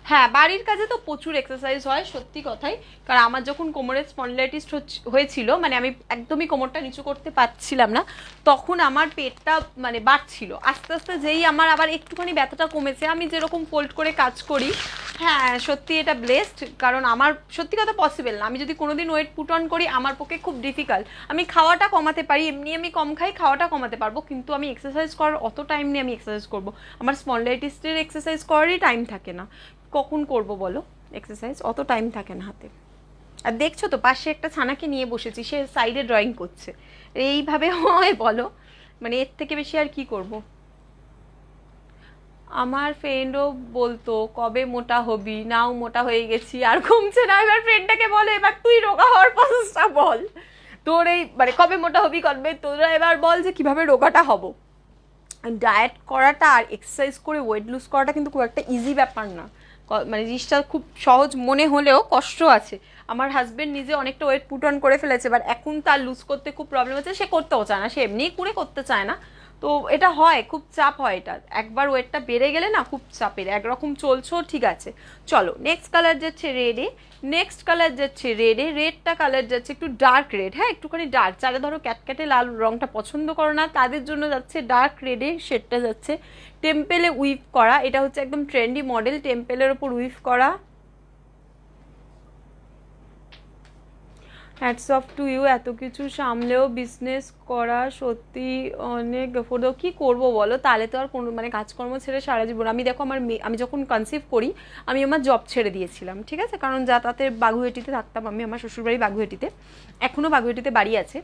হ্যাঁ বাড়ির কাজে তো প্রচুর এক্সারসাইজ হয় সত্যি কথাই কারণ আমার যখন কোমরের স্পন্ডলাইটিস হয়েছিল মানে আমি একদমই কোমরটা নিচু করতে পারছিলাম না তখন আমার পেটটা মানে বাড়ছিল আস্তে আস্তে যেই আমার আবার একটুখানি ব্যথাটা কমেছে আমি যেরকম ফোল্ড করে কাজ করি হ্যাঁ সত্যি এটা ব্লেসড কারণ আমার সত্যি কথা পসিবল না আমি যদি কোনোদিন ওয়েট পুট অন করি আমার পক্ষে খুব ডিফিকাল্ট আমি খাওয়াটা কমাতে পারি এমনি আমি কম খাই খাওয়াটা কমাতে পারবো কিন্তু আমি এক্সারসাইজ করার অত টাইম নিয়ে আমি এক্সারসাইজ করবো আমার স্পন্ডলাইটিসের এক্সারসাইজ করারই টাইম থাকে না কখন করব বলো এক্সারসাইজ অত টাইম থাকে না হাতে আর দেখছো তো পাশে একটা ছানাকে নিয়ে বসেছি সে সাইডে ড্রয়িং করছে এইভাবে হয় বলো মানে এর থেকে বেশি আর কি করব। আমার ফ্রেন্ডও বলতো কবে মোটা হবি নাও মোটা হয়ে গেছি আর কমছে না এবার ফ্রেন্ডটাকে বলে এবার তুই রোগা হওয়ার প্রসেসটা বল তোর এই মানে কবে মোটা হবি কবে তোরা এবার বল যে কীভাবে রোগাটা হব ডায়েট করাটা আর এক্সারসাইজ করে ওয়েট লুজ করাটা কিন্তু খুব একটা ইজি ব্যাপার না মানে জিনিসটা খুব সহজ মনে হলেও কষ্ট আছে আমার হাজব্যান্ড নিজে অনেকটা ওয়েট পুট অন করে ফেলেছে বাট এখন তার লুজ করতে খুব প্রবলেম হচ্ছে সে করতেও চায় না সে এমনিই করে করতে চায় না তো এটা হয় খুব চাপ হয় এটা একবার ওয়েটটা বেড়ে গেলে না খুব চাপের একরকম চলছো ঠিক আছে চলো নেক্সট কালার যাচ্ছে রেডে নেক্সট কালার যাচ্ছে রেডে রেডটা কালার যাচ্ছে একটু ডার্ক রেড হ্যাঁ একটুখানি ডার্ক যারা ধরো ক্যাটক্যাটে লাল রঙটা পছন্দ করো না তাদের জন্য যাচ্ছে ডার্ক রেডে শেডটা যাচ্ছে টেম্পেলে উইভ করা এটা হচ্ছে একদম ট্রেন্ডি মডেল টেম্পেলের ওপর উইভ করা হ্যাটস অফ টু ইউ এত কিছু সামলেও বিজনেস করা সত্যি অনেক ফোর্দ কী করবো বলো তাহলে তো আর কোনো মানে কাজকর্ম ছেড়ে সারা জীবন আমি দেখো আমার মেয়ে আমি যখন কনসিভ করি আমি আমার জব ছেড়ে দিয়েছিলাম ঠিক আছে কারণ তাতে বাঘুহেটিতে থাকতাম আমি আমার শ্বশুরবাড়ি বাঘুহেটিতে এখনও বাঘুহেটিতে বাড়ি আছে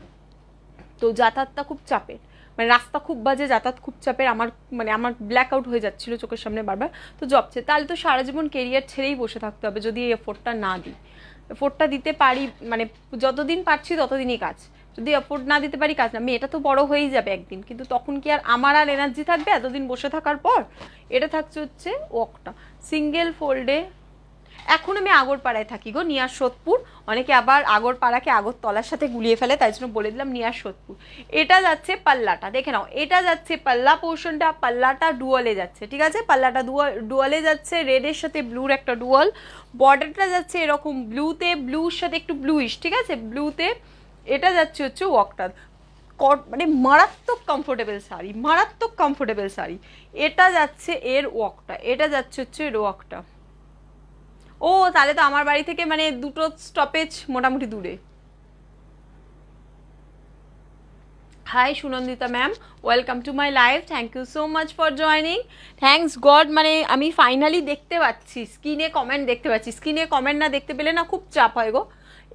তো যাতায়াতটা খুব চাপের মানে রাস্তা খুব বাজে যাতায়াত খুব চাপের আমার মানে আমার ব্ল্যাক আউট হয়ে যাচ্ছিলো চোখের সামনে বারবার তো জব ছেড়ে তাহলে তো সারা জীবন কেরিয়ার ছেড়েই বসে থাকতে হবে যদি এই এফোর্টটা না দিই এফোর্টটা দিতে পারি মানে যতদিন পারছি ততদিনই কাজ যদি এফোর্ট না দিতে পারি কাজ না মেয়েটা তো বড় হয়েই যাবে একদিন কিন্তু তখন কি আর আমার আর এনার্জি থাকবে এতদিন বসে থাকার পর এটা থাকছে হচ্ছে ওয়াকটা সিঙ্গেল ফোল্ডে এখন আমি আগরপাড়ায় থাকি গো নিয়ার সোদপুর অনেকে আবার আগরপাড়াকে আগরতলার সাথে গুলিয়ে ফেলে তাই জন্য বলে দিলাম নিয়ার সোদপুর এটা যাচ্ছে পাল্লাটা দেখে নাও এটা যাচ্ছে পাল্লা পোর্শনটা পাল্লাটা ডুয়ালে যাচ্ছে ঠিক আছে পাল্লাটা ডুয়ালে যাচ্ছে রেডের সাথে ব্লুর একটা ডুয়াল বর্ডারটা যাচ্ছে এরকম ব্লুতে ব্লুর সাথে একটু ব্লুইশ ঠিক আছে ব্লুতে এটা যাচ্ছে হচ্ছে ওয়াকটার মানে মারাত্মক কমফোর্টেবল শাড়ি মারাত্মক কমফোর্টেবল শাড়ি এটা যাচ্ছে এর ওয়াকটা এটা যাচ্ছে হচ্ছে এর ওয়াকটা ও তাহলে তো আমার বাড়ি থেকে মানে দুটো স্টপেজ মোটামুটি দূরে hi Sunandita ma'am welcome to my life thank you so much for joining thanks god মানে আমি ফাইনালি দেখতে পাচ্ছি স্ক্রিনে কমেন্ট দেখতে পাচ্ছি স্ক্রিনে কমেন্ট না দেখতে পেলে না খুব চাপ হয় গো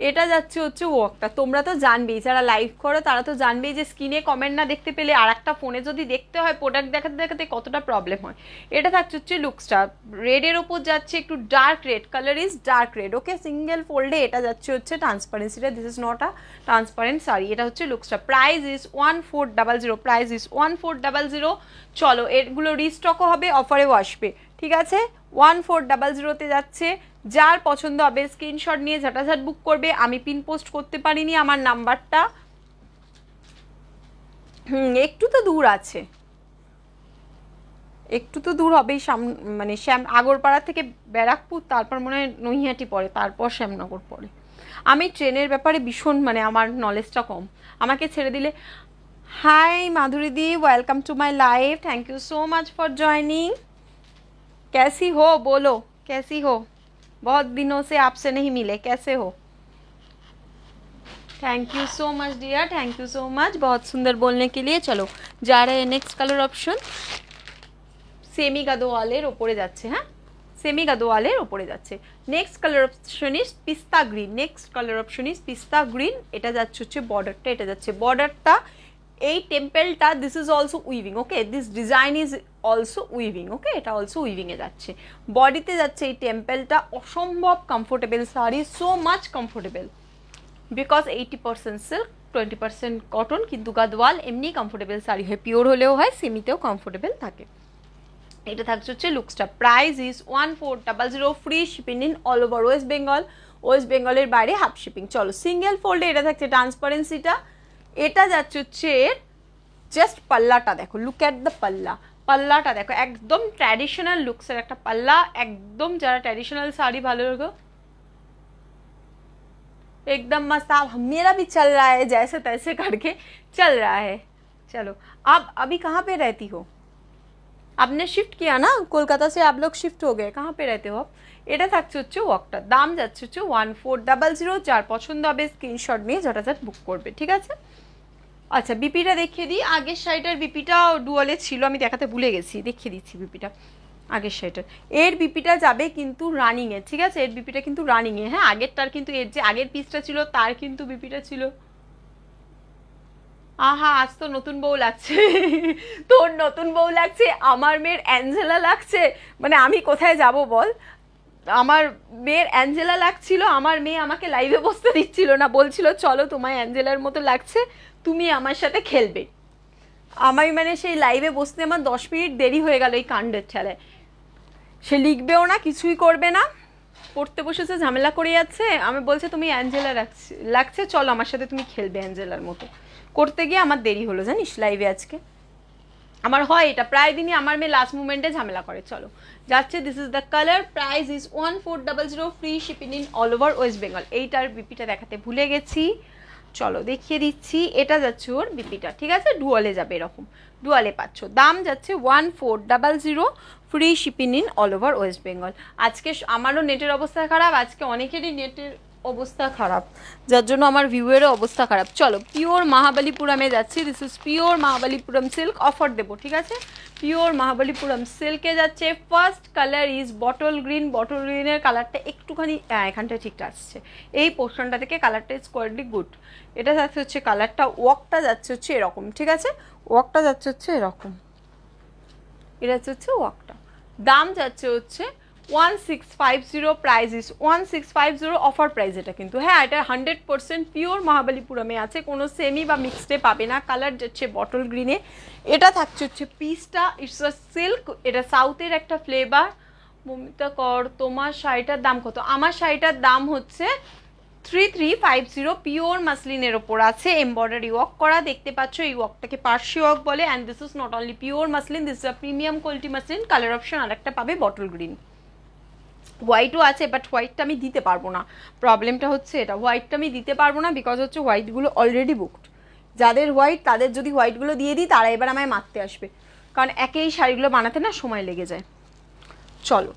এটা যাচ্ছে হচ্ছে ওয়াকটা তোমরা তো জানবেই যারা লাইভ করো তারা তো জানবেই যে স্ক্রিনে কমেন্ট না দেখতে পেলে আর একটা ফোনে যদি দেখতে হয় প্রোডাক্ট দেখাতে দেখাতে কতটা প্রবলেম হয় এটা থাকছে হচ্ছে লুকসটা রেডের ওপর যাচ্ছে একটু dark red colour is dark red okay single ফোল্ডে এটা যাচ্ছে হচ্ছে ট্রান্সপারেন্সিটা this is not a transparent sari এটা হচ্ছে লুকসটা price is one four double zero price is one four double zero চলো এগুলো রিস্টকও হবে অফারেও আসবে ঠিক আছে ওয়ান ফোর ডাবল জিরোতে যাচ্ছে যার পছন্দ হবে স্ক্রিনশট নিয়ে ঝাটাঝাট বুক করবে আমি পিন পোস্ট করতে পারিনি আমার নাম্বারটা হুম একটু তো দূর আছে একটু তো দূর হবেই সাম মানে শ্যাম আগরপাড়া থেকে ব্যারাকপুর তারপর মনে হয় নৈহাটি পড়ে তারপর শ্যামনগর পড়ে আমি ট্রেনের ব্যাপারে ভীষণ মানে আমার নলেজটা কম আমাকে ছেড়ে দিলে hi Madhuridi welcome to my life thank you so much for joining ক্যাসি হো বলো ক্যাসি হো बहुत दिनों से आपसे नहीं मिले कैसे हो thank you so much dear thank you so much बहुत सुंदर बोलने के लिए चलो जा रहे हैं नेक्स्ट कलर অপশন সেমি গাদোয়ালের উপরে যাচ্ছে হ্যাঁ সেমি গাদোয়ালের উপরে যাচ্ছে next colour option is pista green next colour option is pista green এটা যাচ্ছে হচ্ছে বর্ডারটা এটা যাচ্ছে বর্ডারটা এই টেম্পেলটা this is also weaving okay this design is also weaving okay এটা অলসো উইভিংয়ে যাচ্ছে বডিতে যাচ্ছে এই টেম্পেলটা অসম্ভব comfortable sari so much comfortable because eighty percent silk twenty percent cotton কিন্তু গাদওয়াল এমনি কমফোর্টেবল শাড়ি হয় পিওর হলেও হয় সেমিতেও কমফোর্টেবল থাকে এটা থাকছে হচ্ছে লুকসটা price is one four double zero free shipping in all over West Bengal West বেঙ্গলের বাইরে হাফ শিপিং চলো সিঙ্গেল ফোল্ডে এটা থাকছে ট্রান্সপারেন্সিটা এটা যাচ্ছেச்சே জাস্ট পллаটা দেখো লুক এট দা পллаটা দেখো একদম ট্র্যাডিশনাল লুকসের একটা পлла একদম যারা ট্র্যাডিশনাল শাড়ি ভালো লাগে একদম মাসা আমারও চলরায়ে আছে যেমন তেমন করে চলরায়ে আছে চলো আপনি अभी कहां पे रहती हो आपने शिफ्ट किया ना कोलकाता से आप लोग शिफ्ट हो गए कहां पे रहते हो आप এটা যাচ্ছেச்சே ওয়াকটা দাম যাচ্ছেச்சே 14004 পছন্দ হবে স্ক্রিনশট নিয়ে জটাজট বুক করবে ঠিক আছে আচ্ছা বিপিটা দেখিয়ে দিই আগের শাড়িটার বিপিটা ডুয়ালে ছিল আমি দেখাতে ভুলে গেছি দেখিয়ে দিচ্ছি বিপিটা আগের শাড়িটার এর বিপিটা যাবে কিন্তু রানিংয়ে ঠিক আছে এর বিপিটা কিন্তু রানিংয়ে হ্যাঁ আগেরটার কিন্তু এর যে আগের পিসটা ছিল তার কিন্তু বিপিটা ছিল আহা আজ তো নতুন বউ লাগছে [laughs] তোর নতুন বউ লাগছে আমার মেয়ের অ্যাঞ্জেলা লাগছে মানে আমি কোথায় যাব বল আমার মেয়ের অ্যাঞ্জেলা লাগছিল আমার মেয়ে আমাকে লাইভে বসতে দিচ্ছিল না বলছিল চলো তোমায় অ্যাঞ্জেলার মতো লাগছে তুমি আমার সাথে খেলবে আমার মানে সেই লাইভে বসতে আমার দশ মিনিট দেরি হয়ে গেল এই কাণ্ডের ছেলে সে লিখবেও না কিছুই করবে না পড়তে বসেছে ঝামেলা করে যাচ্ছে আমি বলছে তুমি অ্যাঞ্জেলা রাখছি লাগছে চলো আমার সাথে তুমি খেলবে অ্যাঞ্জেলার মতো করতে গিয়ে আমার দেরি হলো জানিস লাইভে আজকে আমার হয় এটা প্রায় দিনই আমার মেয়ে লাস্ট মুমেন্টে ঝামেলা করে চলো যাচ্ছে this is the colour price is one four double zero free shipping in all over West Bengal এইটার বিপিটা দেখাতে ভুলে গেছি চলো দেখিয়ে দিচ্ছি এটা যাচ্ছে ওর বিপিটা ঠিক আছে ডুয়ালে যাবে এরকম ডুয়ালে পাচ্ছ দাম যাচ্ছে one four double zero free shipping in all over West Bengal আজকে আমারও নেটের অবস্থা খারাপ আজকে অনেকেরই নেটের অবস্থা খারাপ যার জন্য আমার ভিউয়েরও অবস্থা খারাপ চলো পিওর মহাবালিপুরামে যাচ্ছি this is pure Mahabalipuram silk offer দেবো ঠিক আছে পিওর মহাবালিপুরম সিল্কে যাচ্ছে first colour is bottle green bottle গ্রিনের কালারটা একটুখানি এখানটা ঠিকঠাক আসছে এই পোর্শনটা থেকে কালারটা ইজ কোয়ালিটি গুড এটা যাচ্ছে হচ্ছে কালারটা ওয়াকটা যাচ্ছে হচ্ছে এরকম ঠিক আছে ওয়াকটা যাচ্ছে হচ্ছে এরকম এটা হচ্ছে ওয়াকটা দাম যাচ্ছে হচ্ছে one six five zero price is one six five zero offer price এটা কিন্তু হ্যাঁ এটা হান্ড্রেড পার্সেন্ট পিওর মহাবালিপুরমে আছে কোনো সেমি বা মিক্সডে পাবে না কালার যাচ্ছে বটল গ্রিনে এটা থাকছে হচ্ছে পিসটা ইটস আ সিল্ক এটা সাউথের একটা ফ্লেভার মমিতা কর তোমার শাড়িটার দাম কত আমার শাড়িটার দাম হচ্ছে three three five zero pure মাসলিনের ওপর আছে এমব্রয়ডারি ওয়ার্ক করা দেখতে পাচ্ছ এই ওয়ার্কটাকে পার্সি ওয়ার্ক বলে and this is not only pure muslin this is a premium quality muslin colour option আর একটা পাবে বটল গ্রিন হোয়াইটও আছে বাট হোয়াইটটা আমি দিতে পারবো না প্রবলেমটা হচ্ছে এটা হোয়াইটটা আমি দিতে পারবো না বিকজ হচ্ছে হোয়াইটগুলো অলরেডি বুকড যাদের হোয়াইট তাদের যদি হোয়াইটগুলো দিয়ে দিই তারা এবার আমায় মারতে আসবে কারণ একেই শাড়িগুলো বানাতে না সময় লেগে যায় চলো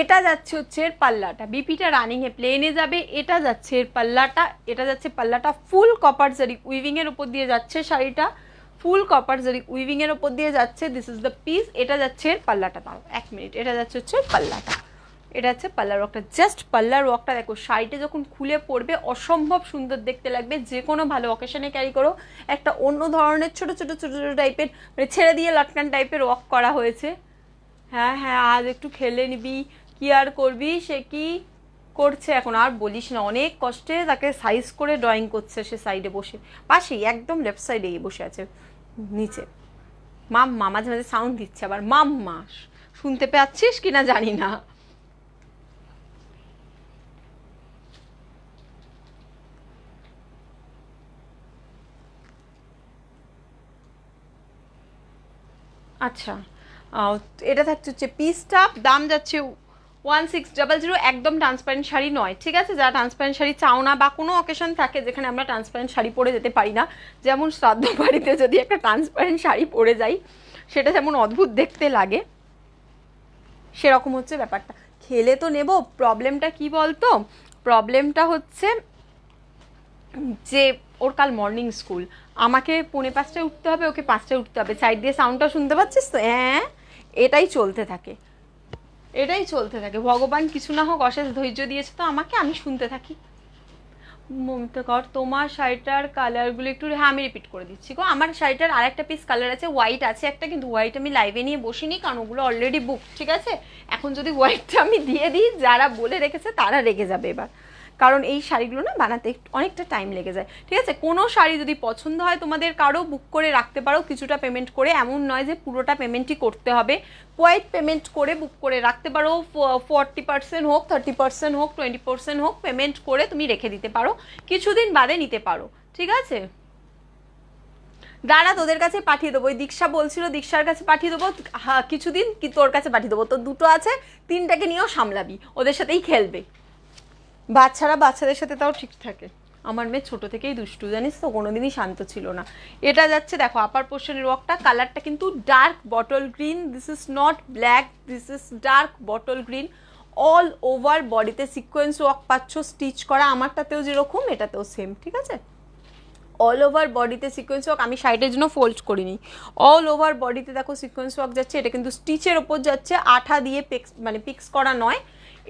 এটা যাচ্ছে হচ্ছে এর পাল্লাটা বিপিটা রানিংয়ে প্লেনে যাবে এটা যাচ্ছে এর পাল্লাটা এটা যাচ্ছে পাল্লাটা ফুল কপার জারি উইভিংয়ের ওপর দিয়ে যাচ্ছে শাড়িটা ফুল কপার জারি উইভিংয়ের ওপর দিয়ে যাচ্ছে দিস ইজ দ্য পিস এটা যাচ্ছে এর পাল্লাটা দাও এক মিনিট এটা যাচ্ছে হচ্ছে পাল্লাটা এটা হচ্ছে পাল্লার ওয়াকটা জাস্ট পাল্লার ওয়ার্কটা দেখো শাড়িটা যখন খুলে পড়বে অসম্ভব সুন্দর দেখতে লাগবে যে কোনো ভালো অকেশনে ক্যারি করো একটা অন্য ধরনের ছোট ছোট ছোট ছোটো টাইপের মানে ছেড়ে দিয়ে লটকান টাইপের ওয়াক করা হয়েছে হ্যাঁ হ্যাঁ আজ একটু খেলে নিবি কি আর করবি সে কি করছে এখন আর বলিস না অনেক কষ্টে তাকে সাইজ করে ড্রয়িং করছে সে সাইডে বসে পাশেই একদম লেফট সাইডে বসে আছে নিচে মাম্মা মাঝে মাঝে সাউন্ড দিচ্ছে আবার মাম্মা শুনতে পাচ্ছিস কিনা জানি না আচ্ছা এটা থাকছে হচ্ছে পিস টাপ দাম যাচ্ছে ওয়ান সিক্স ডাবল জিরো একদম ট্রান্সপারেন্ট শাড়ি নয় ঠিক আছে যারা ট্রান্সপারেন্ট শাড়ি চাও না বা কোনো অকেশন থাকে যেখানে আমরা ট্রান্সপারেন্ট শাড়ি পরে যেতে পারি না যেমন শ্রাদ্ধ বাড়িতে যদি একটা ট্রান্সপারেন্ট শাড়ি পরে যাই সেটা যেমন অদ্ভুত দেখতে লাগে সেরকম হচ্ছে ব্যাপারটা খেলে তো নেব প্রবলেমটা কি বলতো প্রবলেমটা হচ্ছে যে ওর কাল মর্নিং স্কুল আমাকে পৌনে পাঁচটায় উঠতে হবে ওকে পাঁচটায় উঠতে হবে সাইড দিয়ে সাউন্ডটা শুনতে পাচ্ছিস তো হ্যাঁ এটাই চলতে থাকে এটাই চলতে থাকে ভগবান কিছু না হোক অশেষ ধৈর্য দিয়েছে তো আমাকে আমি শুনতে থাকি মমিতা কর তোমার শাড়িটার কালারগুলো একটু হ্যাঁ আমি রিপিট করে দিচ্ছি গো আমার শাড়িটার আর একটা পিস কালার আছে হোয়াইট আছে একটা কিন্তু হোয়াইট আমি লাইভে নিয়ে বসিনি কারণ ওগুলো অলরেডি বুক ঠিক আছে এখন যদি হোয়াইটটা আমি দিয়ে দিই যারা বলে রেখেছে তারা রেগে যাবে এবার কারণ এই শাড়িগুলো না বানাতে অনেকটা টাইম লেগে যায় ঠিক আছে কোনো শাড়ি যদি পছন্দ হয় তোমাদের কারো বুক করে রাখতে পারো কিছুটা পেমেন্ট করে এমন নয় যে পুরোটা পেমেন্টই করতে হবে কোয়াইট পেমেন্ট করে বুক করে রাখতে পারো ফর্টি পার্সেন্ট হোক থার্টি পার্সেন্ট হোক টোয়েন্টি পার্সেন্ট হোক পেমেন্ট করে তুমি রেখে দিতে পারো কিছুদিন বাদে নিতে পারো ঠিক আছে দাঁড়া তোদের কাছে পাঠিয়ে দেবো ওই দীক্ষা বলছিল দীক্ষার কাছে পাঠিয়ে দেবো হ্যাঁ, কিছুদিন কি তোর কাছে পাঠিয়ে দেবো তোর দুটো আছে তিনটাকে নিয়েও সামলাবি ওদের সাথেই খেলবে বাচ্চারা বাচ্চাদের সাথে তাও ঠিক থাকে আমার মেয়ে ছোট থেকেই দুষ্টু জানিস তো কোনোদিনই শান্ত ছিল না এটা যাচ্ছে দেখো আপার পোর্শনের ওয়াকটা কালারটা কিন্তু dark bottle green this is not black this is dark bottle green all over বডিতে সিকোয়েন্স ওয়াক পাচ্ছ স্টিচ করা আমারটাতেও যেরকম এটাতেও সেম ঠিক আছে অল ওভার বডিতে সিকোয়েন্স ওয়ার্ক আমি সাইডের জন্য ফোল্ড করিনি অল ওভার বডিতে দেখো সিকোয়েন্স ওয়ার্ক যাচ্ছে এটা কিন্তু স্টিচের ওপর যাচ্ছে আঠা দিয়ে পিক্স মানে পিক্স করা নয়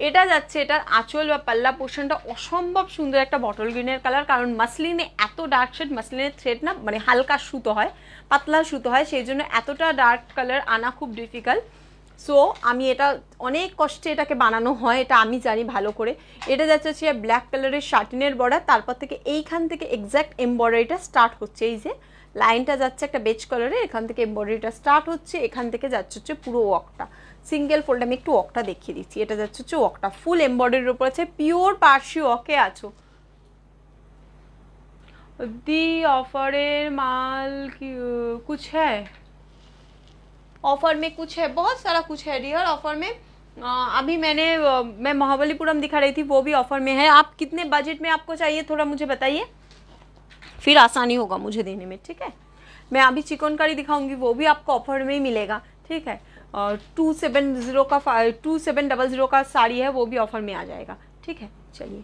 এটা যাচ্ছে এটার আঁচল বা পাল্লা পোর্শনটা অসম্ভব সুন্দর একটা বটল গ্রিনের কালার কারণ মাসলিনে এত ডার্ক শেড মাসলিনের থ্রেড না মানে হালকা সুতো হয় পাতলা সুতো হয় সেই জন্য এতটা ডার্ক কালার আনা খুব ডিফিকাল্ট সো আমি এটা অনেক কষ্টে এটাকে বানানো হয় এটা আমি জানি ভালো করে এটা যাচ্ছে হচ্ছে ব্ল্যাক কালারের শার্টিনের বর্ডার তারপর থেকে এইখান থেকে এক্স্যাক্ট এমব্রয়ডারিটা স্টার্ট হচ্ছে এই যে লাইনটা যাচ্ছে একটা বেচ কালারে এখান থেকে এমব্রয়ডারিটা স্টার্ট হচ্ছে এখান থেকে যাচ্ছে হচ্ছে পুরো ওয়াকটা सिंगल फोल्ड में एक ওয়াকটা देखिए दीची एट যাচ্ছে হচ্ছে ওয়াকটা ফুল এমব্রয়ডারির উপর আছে पार्शी পার্সি ওয়াকে दी माल कुछ है ऑफर में कुछ है बहुत सारा कुछ है रियल ऑफर में आ, अभी मैंने मैं महाबलीपुरम दिखा रही थी वो भी ऑफर में है आप कितने बजट में आपको चाहिए थोड़ा मुझे बताइए फिर आसानी होगा मुझे देने में ठीक है मैं अभी चिकनकारी दिखाऊंगी वो भी आपको ऑफर में ही मिलेगा ठीक है टू सेवन ज़ीरो का टू सेवन डबल ज़ीरो का साड़ी है वो भी ऑफर में आ जाएगा ठीक है चलिए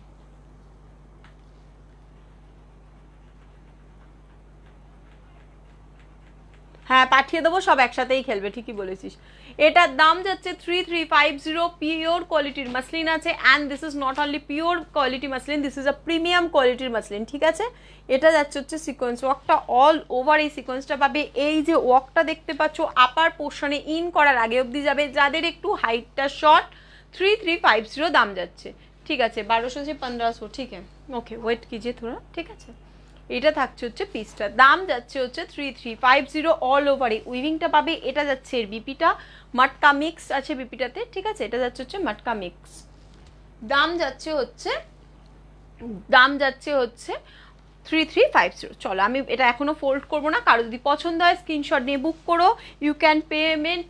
হ্যাঁ পাঠিয়ে দেবো সব একসাথেই খেলবে ঠিকই বলেছিস এটার দাম যাচ্ছে three three five zero pure কোয়ালিটির মাসলিন আছে and this is not only pure quality muslin this is a premium কোয়ালিটির মাসলিন ঠিক আছে এটা যাচ্ছে হচ্ছে সিকোয়েন্স ওয়ার্কটা অল ওভার এই সিকোয়েন্সটা পাবে এই যে ওয়ার্কটা দেখতে পাচ্ছ আপার পোর্শনে ইন করার আগে অবধি যাবে যাদের একটু হাইটটা short three three five zero দাম যাচ্ছে ঠিক আছে বারোশো যে পনেরোশো ঠিক আছে ওকে ওয়েট কিজিয়ে कीजिए ঠিক আছে এটা থাকছে হচ্ছে পিসটা দাম যাচ্ছে হচ্ছে three three five zero all ওভারে উইভিংটা পাবে এটা যাচ্ছে এর বিপিটা মাটকা মিক্স আছে বিপিটাতে ঠিক আছে এটা যাচ্ছে হচ্ছে মাটকা মিক্স দাম যাচ্ছে হচ্ছে দাম যাচ্ছে হচ্ছে থ্রি থ্রি ফাইভ জিরো চলো আমি এটা এখনও ফোল্ড করবো না কারো যদি পছন্দ হয় স্ক্রিনশট নিয়ে বুক করো ইউ ক্যান পেমেন্ট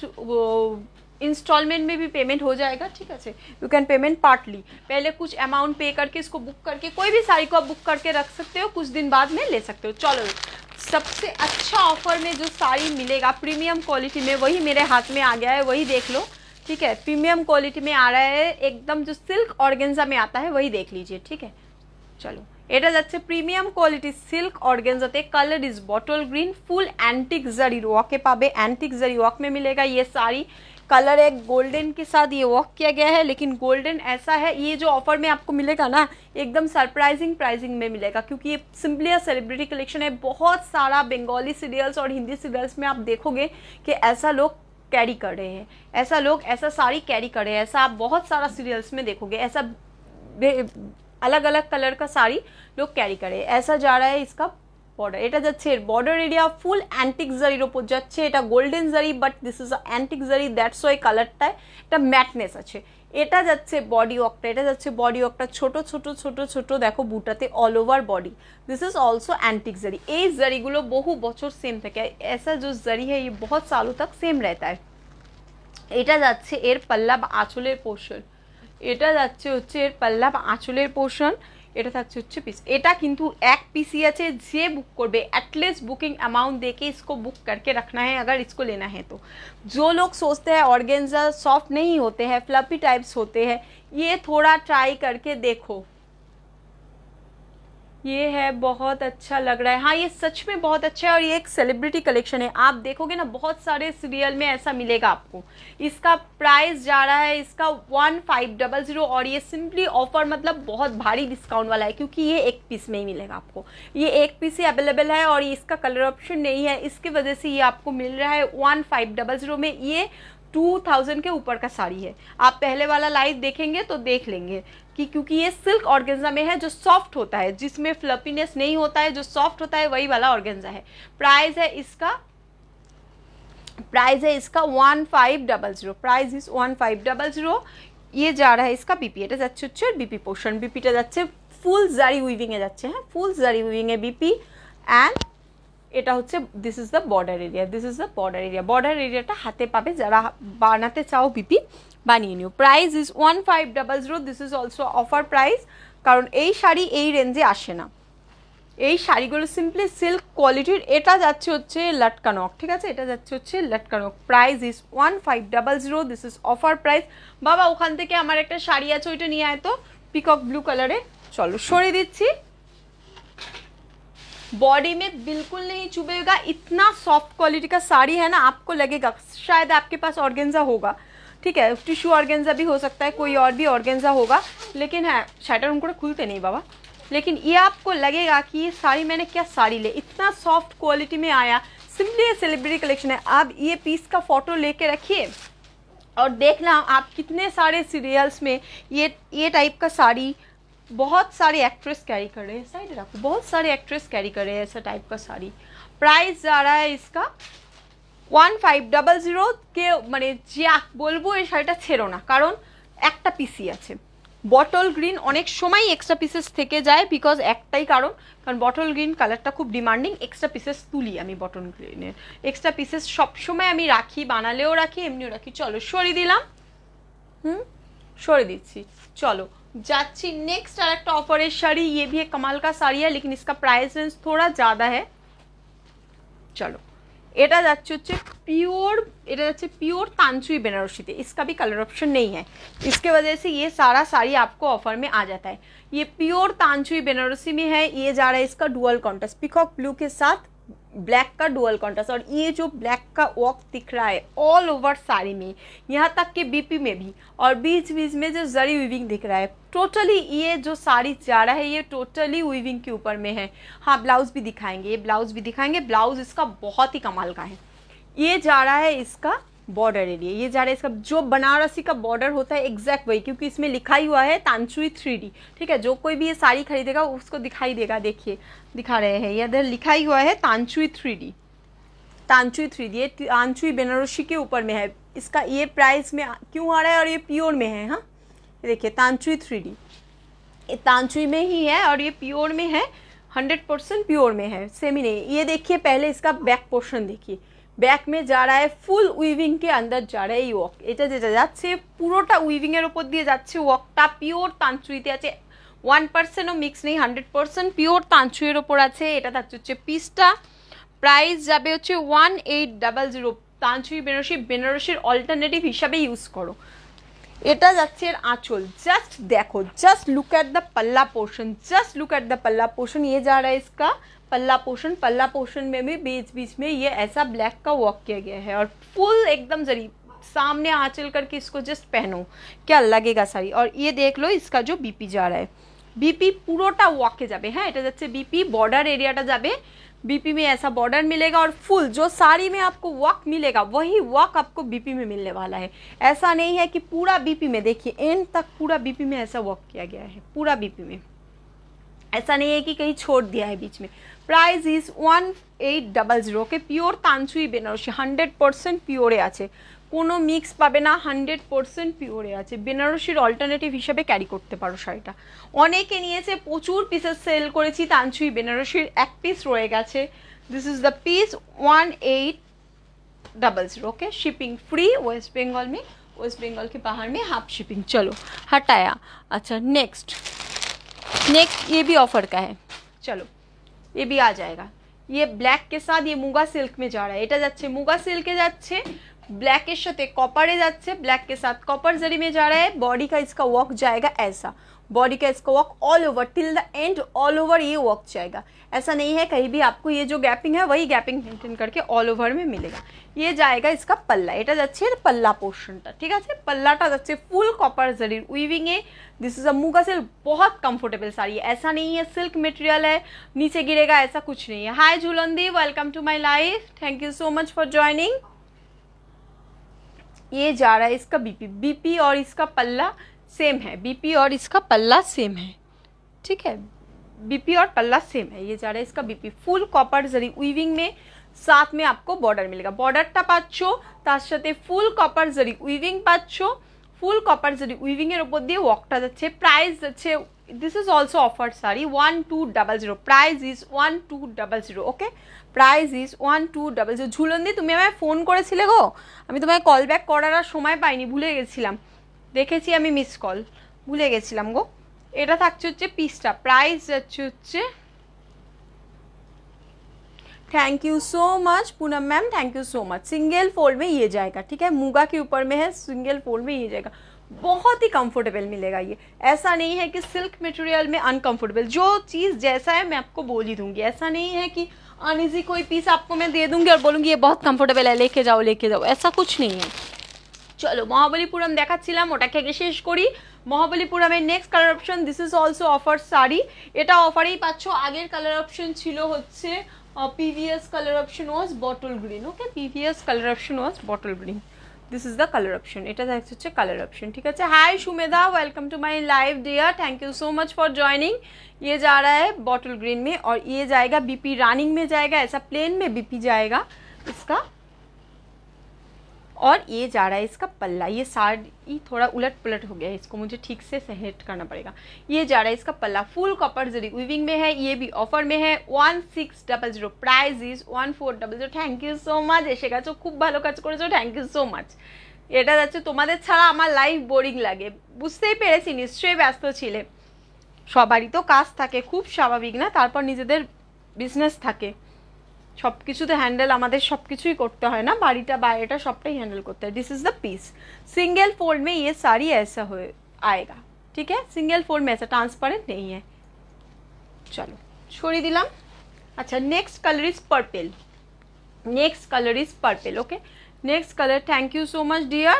इंस्टॉलमेंट में भी पेमेंट हो जाएगा ठीक है यू कैन पेमेंट पार्टली पहले कुछ अमाउंट पे करके इसको बुक करके कोई भी साड़ी को आप बुक करके रख सकते हो कुछ दिन बाद में ले सकते हो चलो सबसे अच्छा ऑफर में जो साड़ी मिलेगा प्रीमियम क्वालिटी में वही मेरे हाथ में आ गया है वही देख लो ठीक है प्रीमियम क्वालिटी में आ रहा है एकदम जो सिल्क ऑर्गेंजा में आता है वही देख लीजिए ठीक है चलो চলো premium quality silk organza the colour is bottle green full antique zari work के पाबे एंटिक जरी वॉक में मिलेगा ये साड़ी कलर है गोल्डन के साथ ये वर्क किया गया है लेकिन गोल्डन ऐसा है ये जो ऑफर में आपको मिलेगा ना एकदम सरप्राइजिंग प्राइजिंग में मिलेगा क्योंकि ये सिंपली अ सेलिब्रिटी कलेक्शन है बहुत सारा बंगाली सीरियल्स और हिंदी सीरियल्स में आप देखोगे कि ऐसा लोग कैरी कर रहे हैं ऐसा लोग ऐसा साड़ी कैरी कर रहे हैं ऐसा आप बहुत सारा सीरियल्स में देखोगे ऐसा अलग अलग कलर का साड़ी लोग कैरी कर रहे हैं ऐसा जा रहा है इसका বর্ডার এটা যাচ্ছে এর বর্ডার এরিয়া ফুল অ্যান্টিক জারির ওপর যাচ্ছে এটা golden zari but this is antique zari that's why কালারটায় এটা ম্যাটনেস আছে এটা যাচ্ছে বডি ওয়াকটা এটা যাচ্ছে বডি ওয়াকটা ছোট ছোট ছোট ছোট দেখো বুটাতে all over body this is also antique zari এই জরিগুলো বহু বছর সেম থাকে ऐसा जो जरी है ये बहुत सालों तक सेम रहता এটা যাচ্ছে এর পাল্লা বা আঁচলের পোর্শন এটা যাচ্ছে হচ্ছে এর পাল্লা বা আঁচলের পোর্শন এটা থাকছে হচ্ছে পিস এটা কিন্তু এক पीसी আছে যে বুক एटलीस्ट बुकिंग अमाउंट देके इसको बुक करके रखना है अगर इसको लेना है तो जो लोग सोचते हैं ऑर्गेन्जा सॉफ्ट नहीं होते हैं फ्लपी टाइप्स होते हैं ये थोड़ा ट्राई करके देखो ये है बहुत अच्छा लग रहा है हाँ ये सच में बहुत अच्छा है और ये एक सेलिब्रिटी कलेक्शन है आप देखोगे ना बहुत सारे सीरियल में ऐसा मिलेगा आपको इसका प्राइस जा रहा है इसका वन फाइव डबल ज़ीरो और ये सिंपली ऑफर मतलब बहुत भारी डिस्काउंट वाला है क्योंकि ये एक पीस में ही मिलेगा आपको ये एक पीस ही अवेलेबल है और इसका कलर ऑप्शन नहीं है इसकी वजह से ये आपको मिल रहा है वन फाइव डबल ज़ीरो में ये टू थाउजेंड के ऊपर का साड़ी है आप पहले वाला लाइव देखेंगे तो देख लेंगे कि क्योंकि ये सिल्क ऑर्गेंजा में है जो सॉफ्ट होता है जिसमें फ्लपीनेस नहीं होता है जो सॉफ्ट होता है वही वाला ऑर्गेंजा है प्राइस है इसका प्राइस है इसका one five double zero price is one five double zero ये जा रहा है इसका बीपी এটা যাচ্ছে बीपी বিপি পোর্শন বিপিটা যাচ্ছে फुल जारी উইভিংয়ে যাচ্ছে हैं फुल জারি উইভিংয়ে বিপি এটা হচ্ছে this is the border area this is the border area border এরিয়াটা হাতে পাবে যারা বানাতে চাও বিপি বানিয়ে নিও price is one five double zero this is also offer price কারণ এই শাড়ি এই রেঞ্জে আসে না এই শাড়িগুলো সিম্পলি সিল্ক কোয়ালিটির এটা যাচ্ছে হচ্ছে লাটকানক ঠিক আছে এটা যাচ্ছে হচ্ছে লাটকানক price is one five double zero this is offer price বাবা ওখান থেকে আমার একটা শাড়ি আছে ওইটা নিয়ে আয়তো পিকক ব্লু কালারে চলো সরে দিচ্ছি बॉडी में बिल्कुल नहीं चुभेगा इतना सॉफ्ट क्वालिटी का साड़ी है ना आपको लगेगा शायद आपके पास ऑर्गेन्जा होगा ठीक है टिश्यू ऑर्गेन्जा भी हो सकता है कोई और भी ऑर्गेन्जा होगा लेकिन है शटर उनको खुलते नहीं बाबा लेकिन ये आपको लगेगा कि ये साड़ी मैंने क्या साड़ी ले इतना सॉफ्ट क्वालिटी में आया सिंपली ये सेलिब्रिटी कलेक्शन है आप ये पीस का फ़ोटो लेके रखिए और देखना आप कितने सारे सीरियल्स में ये ये टाइप का साड़ी बहुत सारी एक्ट्रेस कैरी कर रहे हैं साइड रखो बहुत सारे एक्ट्रेस कैरी कर रहे हैं ऐसा टाइप का साड़ी প্রাইস যা রা इसका ওয়ান ফাইভ ডাবল জিরো কে মানে যা বলবো এই শাড়িটা ছেড়ো না কারণ একটা পিসি আছে বটল গ্রিন অনেক সময় এক্সট্রা পিসেস থেকে যায় বিকজ একটাই কারণ কারণ বটল গ্রিন কালারটা খুব ডিমান্ডিং এক্সট্রা পিসেস তুলি আমি বটল গ্রিনের এক্সট্রা পিসেস সবসময় আমি রাখি বানালেও রাখি এমনিও রাখি চলো সরিয়ে দিলাম হুম সরে দিচ্ছি চলো जाची नेक्स्ट डायरेक्ट ऑफर है शरी ये भी एक कमाल का साड़ी है लेकिन इसका प्राइस रेंज थोड़ा ज़्यादा है चलो एटा যাচ্ছে प्योर एटा যাচ্ছে प्योर तांचुई बनारसी थे इसका भी कलर ऑप्शन नहीं है इसके वजह से ये सारा साड़ी आपको ऑफर में आ जाता है ये प्योर तांचुई बनारसी में है ये जा रहा है इसका डुअल कॉन्ट्रास्ट पिकॉक ब्लू के साथ ब्लैक का डुअल कॉन्ट्रास्ट और ये जो ब्लैक का वॉक दिख रहा है ऑल ओवर साड़ी में यहाँ तक कि बीपी में भी और बीच बीच में जो जरी वीविंग दिख रहा है टोटली ये जो साड़ी जा रहा है ये टोटली वीविंग के ऊपर में है हाँ ब्लाउज भी दिखाएंगे ये ब्लाउज भी दिखाएंगे ब्लाउज इसका बहुत ही कमाल का है ये जा रहा है इसका बॉर्डर एरिया ये जा रहा है इसका जो बनारसी का बॉर्डर होता है एग्जैक्ट वही क्योंकि इसमें लिखा ही हुआ है तांचुई थ्री ठीक है जो कोई भी ये साड़ी खरीदेगा उसको दिखाई देगा देखिए दिखा रहे हैं ये इधर लिखा ही हुआ है तांचुई थ्री तांचुई थ्री ये तांचुई बेनारसी के ऊपर में है इसका ये प्राइस में क्यों आ रहा है और ये प्योर में है हाँ देखिए तांचुई थ्री ये तांचुई में ही है और ये प्योर में है हंड्रेड परसेंट प्योर में है सेमी नहीं ये देखिए पहले इसका बैक पोर्शन देखिए ব্যাক মে যা রায় ফুল উইভিংকে उइविंग যা अंदर এই रहा ওয়াক এটা যেটা যাচ্ছে পুরোটা উইভিংয়ের ওপর দিয়ে যাচ্ছে ওয়াকটা পিওর তানচুইতে আছে ওয়ান পার্সেন্টও মিক্স নেই হান্ড্রেড পার্সেন্ট পিওর তাঞ্চুয়ের ওপর আছে এটা থাকছে হচ্ছে পিসটা প্রাইস যাবে হচ্ছে one eight double zero Tanchoi Banarasi বেনারসির অল্টারনেটিভ হিসাবে ইউজ করো এটা যাচ্ছে এর আঁচল জাস্ট দেখো just look at the palla portion just look at the palla portion ইয়ে যা রা ইসকা पल्ला पोर्शन पल्ला पोर्शन में भी बीच बीच में ये ऐसा ब्लैक का वर्क किया गया है और फुल एकदम जरी सामने आँचल करके इसको जस्ट पहनो क्या लगेगा साड़ी और ये देख लो इसका जो बीपी जा रहा है বিপি পুরোটা ওয়াকে जाबे হ্যাঁ এটা যাচ্ছে বিপি বর্ডার এরিয়াটা যাবে बीपी में ऐसा बॉर्डर मिलेगा और फुल जो साड़ी में आपको वॉक मिलेगा वही वॉक आपको बीपी में मिलने वाला है ऐसा नहीं है कि पूरा बीपी में देखिए एंड तक पूरा बीपी में ऐसा वॉक किया गया है पूरा बीपी में ऐसा नहीं है कि कहीं छोड़ दिया है बीच में price is one eight double zero okay pure Tanchoi Banarasi hundred percent পিওরে আছে কোনো মিক্স পাবে না হান্ড্রেড পারসেন্ট পিওরে আছে বেনারসির অল্টারনেটিভ হিসাবে ক্যারি করতে পারো শাড়িটা অনেকে নিয়েছে প্রচুর পিসেস সেল করেছি তানচুই বেনারসির এক পিস রয়ে গেছে this is the piece one eight double zero okay shipping free West Bengal মে ওয়েস্ট বেঙ্গলকে পাহাড় মে হাফ শিপিং চলো হাটায়া আচ্ছা নেক্সট নেক্সট नेक्स्ट বি অফার ऑफर চলো ये भी आ जाएगा ये ब्लैक के साथ ये मुगा सिल्क में जा रहा है এটা जाए मुगा सिल्के जा ब्लैक साथ कॉपर কপারে যাচ্ছে ब्लैक के साथ कॉपर जरी में जा रहा है बॉडी का इसका वर्क जाएगा ऐसा बॉडी का इसका work all over till the end all over ये वर्क जाएगा ऐसा नहीं है कहीं भी आपको ये जो गैपिंग है वही गैपिंग मेंटेन करके ऑल ओवर में मिलेगा ये जाएगा इसका पल्ला अच्छे पल्ला पोर्शन था ठीक है पल्ला टाज तो अच्छे फुल कॉपर জরির উইভিং है दिस इज अम्मू का सिल्क बहुत कंफर्टेबल साड़ी है ऐसा नहीं है सिल्क मटेरियल है नीचे गिरेगा ऐसा कुछ नहीं है hi Jhulandi welcome to my life thank you so much for joining ये जा रहा है इसका बीपी बीपी और इसका पल्ला सेम है बीपी और इसका पल्ला सेम है ठीक है बीपी और पल्ला सेम है ये जा रहा है इसका BP full copper zari weaving में साथ में आपको बॉर्डर मिलेगा বর্ডারটা পাচ্ছ তার সাথে ফুল কপার জারি উইভিং পাচ্ছ ফুল কপার জারি উইভিংয়ের ওপর দিয়ে ওয়াকটা যাচ্ছে প্রাইস যাচ্ছে this is also offer sari one two double zero price is one two double zero okay price is one two double zero ঝুলন্দি তুমি আমায় ফোন করেছিলে গো আমি তোমায় কল ব্যাক করার আর সময় পাইনি ভুলে গেছিলাম দেখেছি আমি মিস কল ভুলে গেছিলাম গো এটা থাকছে হচ্ছে পিসটা প্রাইস যাচ্ছে হচ্ছে thank you so much Poonam ma'am thank you so much single ফোল্ডে এ যেয়েগা ঠিক আছে মুগা কি উপর মে হে সিঙ্গেল ফোল্ডে এ যেয়েগা বহুতই কমফর্টেবল মিলেগা ইয়ে এসা নেহি হে কি সিল্ক ম্যাটেরিয়াল মে আনকমফর্টেবল জো চিজ জ্যায়সা হে মে আপকো বোল হি দুঙ্গি এসা নেহি হে কি আনইজি কই পিস আপকো মে দে দুঙ্গি অর বোলুঙ্গি ইয়ে বহুত কমফর্টেবল হে লেকে যাও লেকে যাও এসা কুছ নেহি হ চলো মাভালিপুরম দেখাচ্ছিলাম ওটা কে কে শেষ করি মহাবলিপুর আমি next colour option this is also offer sari এটা অফারেই পাচ্ছ আগের কালার অপশন ছিল হচ্ছে previous colour option was bottle green okay previous colour option was bottle green this is the colour option এটা যে হচ্ছে কালার অপশন ঠিক আছে hi Sumedha welcome to my live dear thank you so much for joining ये जा रहा है bottle green में और ये जाएगा बीपी रनिंग में जाएगा ऐसा प्लेन में बीपी जाएगा उसका और ये जा रहा है इसका पल्ला ये साड़ी थोड़ा उलट पलट हो गया है इसको मुझे ठीक से सेट करना पड़ेगा ये जा रहा है इसका पल्ला फुल कॉपर जरी वीविंग में है ये भी ऑफर में है one six double zero price is one four double zero thank you so much এসে গেছো খুব ভালো কাজ করেছো থ্যাংক ইউ সো মাচ এটা যাচ্ছে তোমাদের ছাড়া আমার লাইফ বোরিং লাগে বুঝতেই পেরেছি নিশ্চয়ই ব্যস্ত ছিলে সবারই তো কাজ থাকে খুব স্বাভাবিক না তারপর নিজেদের বিজনেস থাকে সব কিছুতে হ্যান্ডেল আমাদের সব কিছুই করতে হয় না বাড়িটা বাইরেটা সবটাই হ্যান্ডেল করতে হয় this is the piece single fold মে ইয়ে শাড়ি এসা হয়ে আয়েগা ঠিক আছে সিঙ্গেল ফোল্ড মে এসা ট্রান্সপারেন্ট নেই চলো সরিয়ে দিলাম আচ্ছা next colour is purple next colour is purple okay next colour thank you so much dear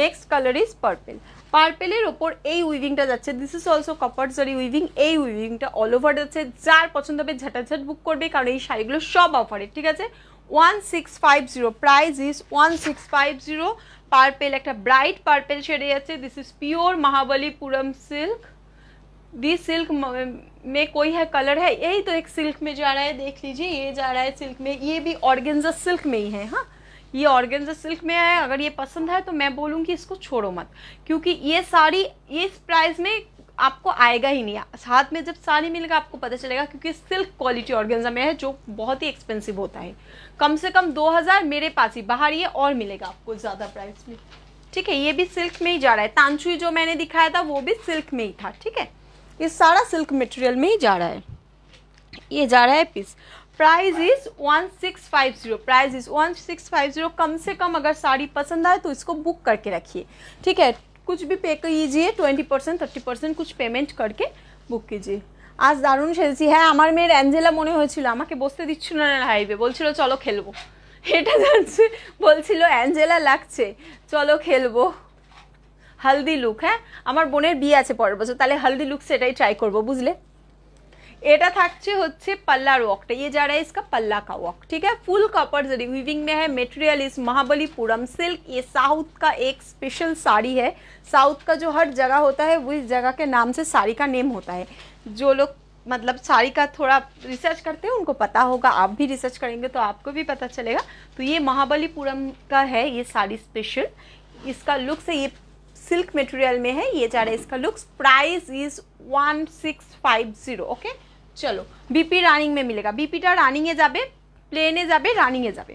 next colour is purple পার্পেলের ওপর এই উইভিংটা যাচ্ছে this is also compulsory weaving এই উইভিংটা অল ওভার যাচ্ছে যার পছন্দ হবে ঝাটাঝাট বুক করবে কারণ এই শাড়িগুলো সব অফারের ঠিক আছে one six five zero price is one six five zero purple একটা ব্রাইট পার্পেল সেরে যাচ্ছে this is pure Mahabalipuram silk দি সিল্ক মে কই হ্যাঁ কালার হ্যাঁ এই তো এক সিল্ক মে যা रहा है देख যা সিল্ক जा रहा है सिल्क में ये হ্যাঁ ये ऑर्गेन्जा सिल्क में है अगर ये पसंद है तो मैं बोलूँगी इसको छोड़ो मत क्योंकि ये साड़ी इस प्राइस में आपको आएगा ही नहीं हाथ में जब साड़ी मिलेगा आपको पता चलेगा क्योंकि सिल्क क्वालिटी ऑर्गेन्जा में है जो बहुत ही एक्सपेंसिव होता है कम से कम 2000 मेरे पास ही बाहर ये और मिलेगा आपको ज़्यादा प्राइस में ठीक है ये भी सिल्क में ही जा रहा है तानछुई जो मैंने दिखाया था वो भी सिल्क में ही था ठीक है ये सारा सिल्क मटेरियल में ही जा रहा है ये जा रहा है piece price is 1650 price is 1650 कम से कम अगर साड़ी पसंद आए तो इसको बुक करके रखिए ठीक है कुछ भी पे कीजिए 20 परसेंट থার্টি परसेंट कुछ पेमेंट करके বুক कीजिए আজ দারুণ সেজেছি হ্যাঁ আমার মেয়ের অ্যাঞ্জেলা মনে হয়েছিল আমাকে বসতে দিচ্ছিল না হাইবে বলছিল চলো খেলবো এটা যাচ্ছে বলছিল অ্যাঞ্জেলা লাগছে চলো খেলবো হালদি লুক হ্যাঁ আমার বোনের বিয়ে আছে পরের বছর তাহলে হালদি লুক সেটাই ট্রাই করবো বুঝলে था থাকছে হচ্ছে पल्ला वॉक ये जा रहा है इसका पल्ला का वॉक ठीक है फुल कॉपर जरी वीविंग में है मेटेरियल इस महाबलीपुरम सिल्क ये साउथ का एक स्पेशल साड़ी है साउथ का जो हर जगह होता है वो इस जगह के नाम से साड़ी का नेम होता है जो लोग मतलब साड़ी का थोड़ा रिसर्च करते हैं उनको पता होगा आप भी रिसर्च करेंगे तो आपको भी पता चलेगा तो ये महाबलीपुरम का है ये साड़ी स्पेशल इसका लुक से ये सिल्क मटेरियल में है ये जा रहा है इसका looks price is one six five zero okay চলো चलो बीपी रनिंग में मिलेगा बीपीটা রানিংয়ে যাবে প্লেনে যাবে রানিংয়ে যাবে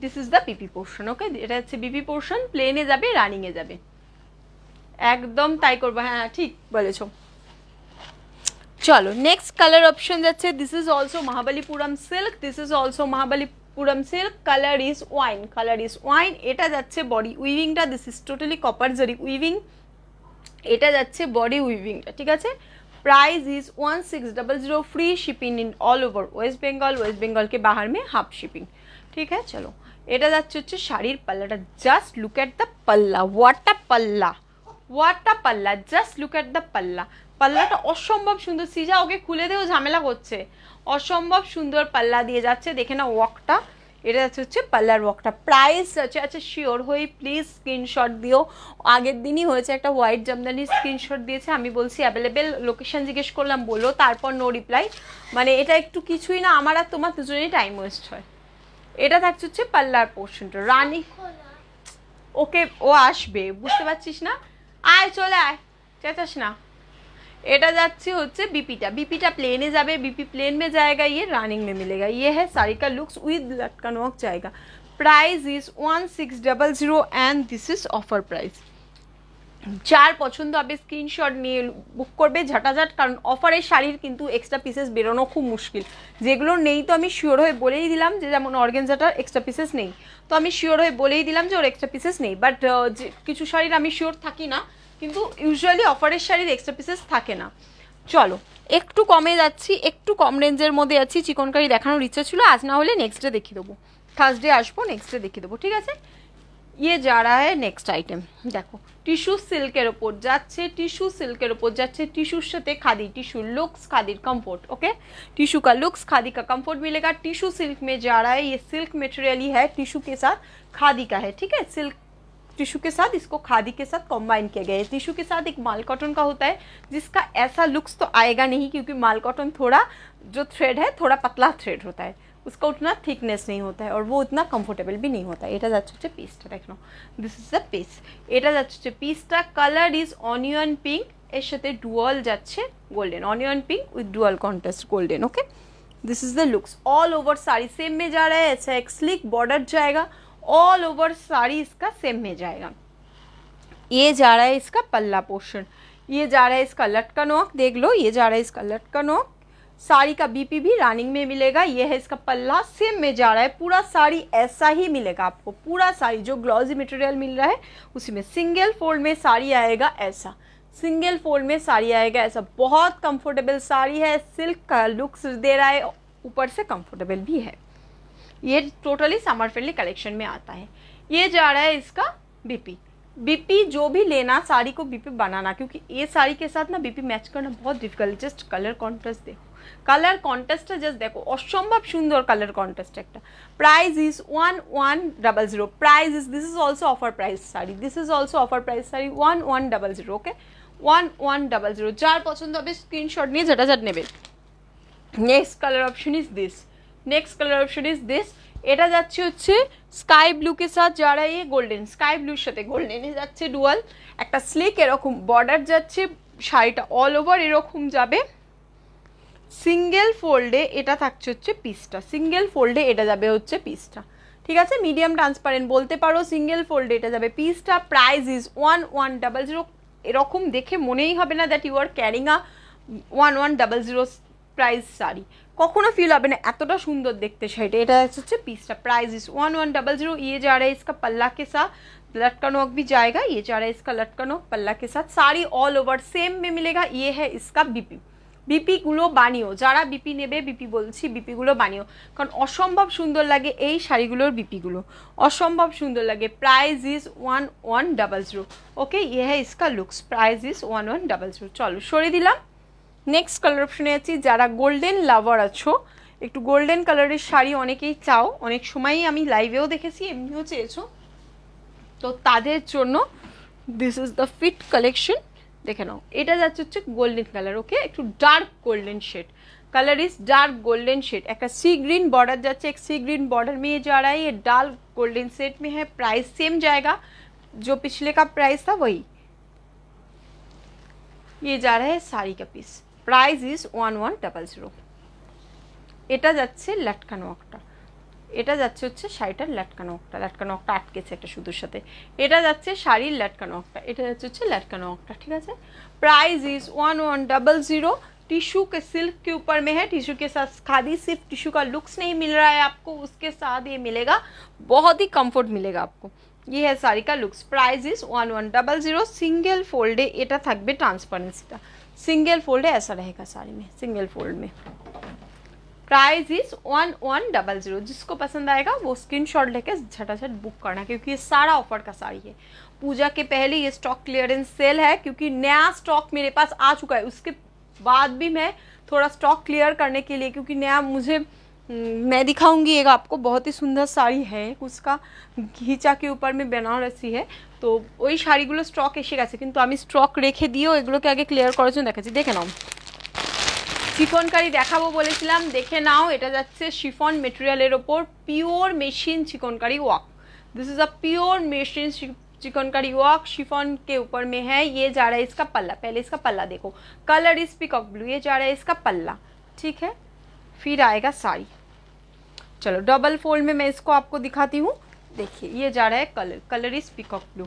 this is the BP portion okay এটা হচ্ছে বিপি পোর্শন প্লেনে যাবে রানিংয়ে যাবে একদম তাই করবো হ্যাঁ ঠিক বলেছো চলো নেক্সট কালার অপশন যাচ্ছে this is also Mahabalipuram silk this is also Mahabalipuram silk colour is wine colour is wine এটা যাচ্ছে বডি উইভিংটা this is totally copper zari weaving এটা যাচ্ছে বডি উইভিংটা ঠিক আছে price is one six double zero free shipping in all over West Bengal West বেঙ্গলকে বাহার মে হাফ শিপিং ঠিক আছে চলো এটা যাচ্ছে হচ্ছে শাড়ির পাল্লাটা জাস্ট লুক অ্যাট দ্য পাল্লা ওয়াটা পাল্লা ওয়াটা পাল্লা জাস্ট লুক অ্যাট দ্য পাল্লা পাল্লাটা অসম্ভব সুন্দর সিজা ওকে খুলে দেও ঝামেলা করছে অসম্ভব সুন্দর পাল্লা দিয়ে যাচ্ছে দেখে না ওয়াকটা এটা হচ্ছে পার্লার ওয়াকটা প্রাইস আছে আচ্ছা শিওর হয়ে প্লিজ স্ক্রিনশট দিও আগের দিনই হয়েছে একটা হোয়াইট জামদানির স্ক্রিনশট দিয়েছে আমি বলছি অ্যাভেলেবেল লোকেশান জিজ্ঞেস করলাম বললো তারপর নো রিপ্লাই মানে এটা একটু কিছুই না আমার আর তোমার দুজনেই টাইম ওয়েস্ট হয় এটা থাকছে হচ্ছে পাল্লার পোর্শনটা রানি ওকে ও আসবে বুঝতে পারছিস না আয় চলে আয় চেতাস না এটা যাচ্ছে হচ্ছে বিপিটা বিপিটা প্লেনে যাবে বিপি প্লেন মে जाएगा ইয়ে রানিং মে मिलेगा ইয়ে হ্যাঁ साड़ी का উইথ विद लटकन वर्क জায়গা price is one six double zero and this is offer price যার পছন্দ আপনি স্ক্রিনশট নিয়ে বুক করবে ঝাটাঝাট কারণ অফারের শাড়ির কিন্তু এক্সট্রা পিসেস বেরোনো খুব মুশকিল যেগুলো নেই তো আমি শিওর হয়ে বলেই দিলাম যে যেমন অর্গেনজাটার এক্সট্রা পিসেস নেই তো আমি শিওর হয়ে বলেই দিলাম যে ওর এক্সট্রা পিসেস নেই বাট কিছু শাড়ির আমি শিওর থাকি না কিন্তু ইউজুয়ালি অফারের শাড়ির এক্সট্রা পিসেস থাকে না চলো একটু কমে যাচ্ছি একটু কম রেঞ্জের মধ্যে যাচ্ছি চিকনকারি দেখানোর ইচ্ছা ছিল আজ না হলে নেক্সট ডে দেখিয়ে দেবো থার্সডে আসবো নেক্সট ডে দেখিয়ে দেবো ঠিক আছে ইয়ে যারা হয় নেক্সট আইটেম দেখো টিস্যু সিল্কের ওপর যাচ্ছে টিস্যু সিল্কের ওপর যাচ্ছে টিস্যুর সাথে খাদি টিস্যু লুক্স খাদির কমফোর্ট ওকে টিস্যু কা লুকস খাদি কা কমফোর্ট মিলেগা টিস্যু সিল্ক মে যারা रहा সিল্ক ये सिल्क টিস্যু কে সাথ খাদি কা साथ ঠিক का टिश्यू के साथ इसको खादी के साथ कॉम्बाइन किया गया है टिश्यू के साथ एक माल कॉटन का होता है जिसका ऐसा लुक्स तो आएगा नहीं क्योंकि माल कॉटन थोड़ा जो थ्रेड है थोड़ा पतला थ्रेड होता है उसका उतना थिकनेस नहीं होता है और वो उतना कंफर्टेबल भी नहीं होता पीस যাচ্ছে হচ্ছে दिस इज দিস पीस एट इज अच्छे अच्छे पीस পিসটা कलर इज ऑनियन पिंक এর সাথে डुअल যাচ্ছে golden onion pink with dual contrast golden okay this is the looks all over sari same में जा रहा है ऐसा एक स्लिक बॉर्डर जाएगा ऑल ओवर साड़ी इसका सेम में जाएगा ये जा रहा है इसका पल्ला पोर्शन ये जा रहा है इसका लटकन नोक देख लो ये जा रहा है इसका लटकन नोक साड़ी का बीपी भी रनिंग में मिलेगा ये है इसका पल्ला सेम में जा रहा है पूरा साड़ी ऐसा ही मिलेगा आपको पूरा साड़ी जो ग्लॉजी मटेरियल मिल रहा है उसी में सिंगल फोल्ड में साड़ी आएगा ऐसा सिंगल फोल्ड में साड़ी आएगा ऐसा बहुत कंफर्टेबल साड़ी है सिल्क का लुक्स दे रहा है ऊपर से कंफर्टेबल भी है ये टोटली समर फ्रेंडली कलेक्शन में आता है ये जा रहा है इसका बीपी बीपी जो भी लेना साड़ी को बीपी बनाना क्योंकि ये साड़ी के साथ ना बीपी मैच करना बहुत डिफिकल्ट जस्ट कलर कॉन्ट्रास्ट देखो कलर कॉन्टेस्ट जस्ट देखो असम्भव सुंदर कलर कॉन्टेस्ट एक price is one one double zero price is this is also offer price sari this is also offer price sari one one double zero okay one one double zero जार पसंद हो screenshot नहीं झटाझट next colour option is this next colour option is this এটা যাচ্ছে হচ্ছে sky ব্লুকে সাথে যারা এই গোল্ডেন স্কাই ব্লুর সাথে গোল্ডেনে যাচ্ছে ডুয়াল একটা স্লিক এরকম বর্ডার যাচ্ছে শাড়িটা অল ওভার এরকম যাবে সিঙ্গেল ফোল্ডে এটা থাকছে হচ্ছে পিসটা সিঙ্গেল ফোল্ডে এটা যাবে হচ্ছে পিসটা ঠিক আছে মিডিয়াম ট্রান্সপারেন্ট বলতে পারো সিঙ্গেল ফোল্ডে এটা যাবে পিসটা price is one one double zero এরকম দেখে মনেই হবে না that you are carrying a one one double zero price sari কখনো ফিল হবে না এতটা সুন্দর দেখতে শাড়িটা এটা হচ্ছে পিসটা price is one one double zero ইয়ে যা रहा है পাল্লা কে के साथ लटकन ভি भी जाएगा ये जा रहा है इसका लटकन वर्क पल्ला के साथ साड़ी ऑल ओवर सेम में मिलेगा ये বিপিগুলো বানিও যারা বিপি নেবে বিপি বলছি বিপিগুলো বানিও কারণ অসম্ভব সুন্দর লাগে এই শাড়িগুলোর বিপিগুলো অসম্ভব সুন্দর লাগে price is one one double zero okay ইয়ে হ্যাঁ ইসকা looks price is one one double zero চলো সরে দিলাম নেক্সট কালার অপশনে আছি যারা গোল্ডেন লাভার আছো একটু গোল্ডেন কালারের শাড়ি অনেকেই চাও অনেক সময়ই আমি লাইভেও দেখেছি এমনিও চেয়েছো তো তাদের জন্য this is the fit collection দেখে নাও এটা যাচ্ছে হচ্ছে গোল্ডেন কালার ওকে একটু dark golden shade colour is dark golden shade একটা সি গ্রিন বর্ডার যাচ্ছে এক সি গ্রিন বর্ডার মেয়ে যা जा এ है golden dark golden set price same জায়গা सेम পিছলে কা প্রাইস का ওই था वही ये जा रहा है साड़ी का पीस price is 1100 এটা যাচ্ছে লটকানকটা এটা যাচ্ছে হচ্ছে 60টার লটকানকটা লটকানকটা আটকেছে একটা সুদুর সাথে এটা যাচ্ছে শাড়ির লটকানকটা এটা যাচ্ছে হচ্ছে লটকানকটা ঠিক আছে price is 1100 টিস্যু কে সিল্ক के ऊपर में है টিস্যু के साथ खादी सिफ टीशू का लुक्स नहीं मिल रहा है आपको उसके साथ ये मिलेगा बहुत ही कंफर्ट मिलेगा आपको ये है साड़ी का लुक्स price is 1100 सिंगल फोल्डे এটা থাকবে ট্রান্সপারেন্সিটা सिंगल फोल्ड है ऐसा रहेगा साड़ी में सिंगल फोल्ड में price is one one double zero जिसको पसंद आएगा वो स्क्रीन शॉट लेके झटाझट बुक करना क्योंकि ये सारा ऑफर का साड़ी है पूजा के पहले ये स्टॉक क्लियरेंस सेल है क्योंकि नया स्टॉक मेरे पास आ चुका है उसके बाद भी मैं थोड़ा स्टॉक क्लियर करने के लिए क्योंकि नया मुझे हम्म, मैं दिखाऊंगी एक आपको बहुत ही सुंदर साड़ी है उसका घीचा के ऊपर में बनारसी है तो वही शाड़ीगुलो स्टक एस गए क्योंकि हमें स्टक रेखे दिए एगुलो के आगे क्लियर कर देखा देखे नाम शिफन कारी देखा देखे नाओ ये chiffon material pure machine chikankari work this is a pure machine chikankari work chiffon के ऊपर में है ये जा रहा है इसका पल्ला पहले इसका पल्ला देखो कलर इज पिकअप ब्लू ये जा रहा है इसका पल्ला ठीक है फिर आएगा साड़ी चलो डबल फोल्ड में मैं इसको आपको दिखाती हूँ देखिए ये जा रहा है colour colour is peacock blue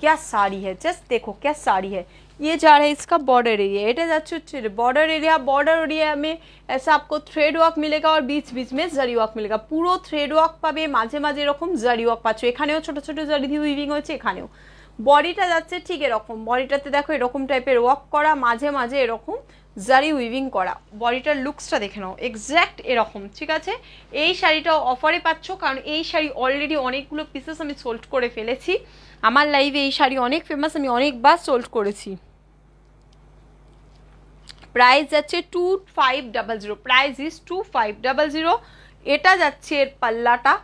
क्या साड़ी है जस्ट देखो क्या साड़ी है ये जा रहा है इसका बॉर्डर एरिया इट इज अच्छे अच्छे बॉर्डर एरिया बॉर्डर एरिया में ऐसा आपको थ्रेड वर्क मिलेगा और बीच बीच में जरी वर्क मिलेगा पूरा थ्रेड वर्क पा माझे माझे रखम जरी वर्क पाच एखे छोटो छोटो जरि दिए उंग होने बडीटा जाक बडीटा देखो ए रकम टाइपर वर्क माझे माझे ए জারি উইভিং করা বডিটার লুকসটা দেখে নাও এক্স্যাক্ট এরকম ঠিক আছে এই শাড়িটা অফারে পাচ্ছ কারণ এই শাড়ি অলরেডি অনেকগুলো পিসেস আমি সোল্ড করে ফেলেছি আমার লাইভে এই শাড়ি অনেক ফেমাস আমি অনেকবার সোল্ড করেছি প্রাইস যাচ্ছে two five double zero price is two five double zero এটা যাচ্ছে এর পাল্লাটা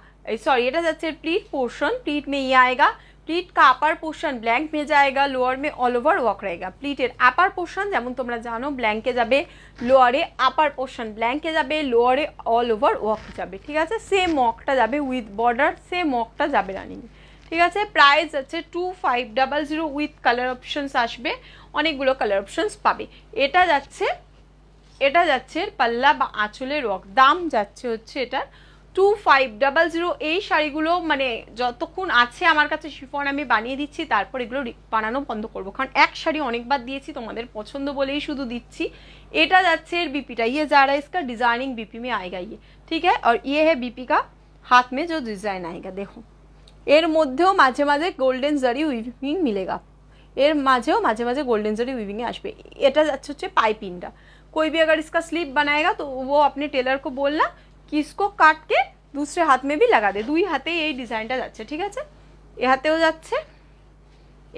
সরি এটা যাচ্ছে এর প্লিট পোর্শন প্লিট মেয়ে আয়গা প্লিট কা আপার পোর্শন ব্ল্যাঙ্ক में जाएगा লোয়ার মে অল ওভার वर्क रहेगा প্লিটের আপার পোর্শন যেমন তোমরা জানো ব্ল্যাঙ্কে যাবে লোয়ারে আপার পোর্শন ব্ল্যাঙ্কে যাবে লোয়ারে অল ওভার ওয়ার্ক যাবে ঠিক আছে সেম মকটা যাবে উইথ বর্ডার সেম মকটা যাবে রানিং ঠিক আছে প্রাইস আছে two five double zero with colour options আসবে অনেকগুলো কালার অপশনস পাবে এটা যাচ্ছে এটা যাচ্ছে পাল্লা বা আঁচলের ওয়ার্ক দাম যাচ্ছে হচ্ছে এটার টু ফাইভ ডাবল জিরো এই শাড়িগুলো মানে যতক্ষণ আছে আমার কাছে শিফন আমি বানিয়ে দিচ্ছি তারপর এগুলো বানানো বন্ধ করবো কারণ এক শাড়ি অনেকবার দিয়েছি তোমাদের পছন্দ বলেই শুধু দিচ্ছি এটা যাচ্ছে এর বিপিটা ইয়ে जा रहा ডিজাইনিং इसका डिजाइनिंग बीपी में आएगा ये ठीक है और ये है बीपी का हाथ में जो এর মধ্যেও মাঝে মাঝে গোল্ডেন জারি উইভিং মিলেগা এর মাঝেও মাঝে মাঝে গোল্ডেন জারি উইভিংয়ে আসবে এটা যাচ্ছে হচ্ছে পাইপিনটা कोई भी अगर इसका স্লিপ বানায়গা তো ও আপনি टेलर को बोलना कि इसको काट के दूसरे हाथ में भी দুই হাতে এই ডিজাইনটা যাচ্ছে ঠিক আছে এ হাতেও যাচ্ছে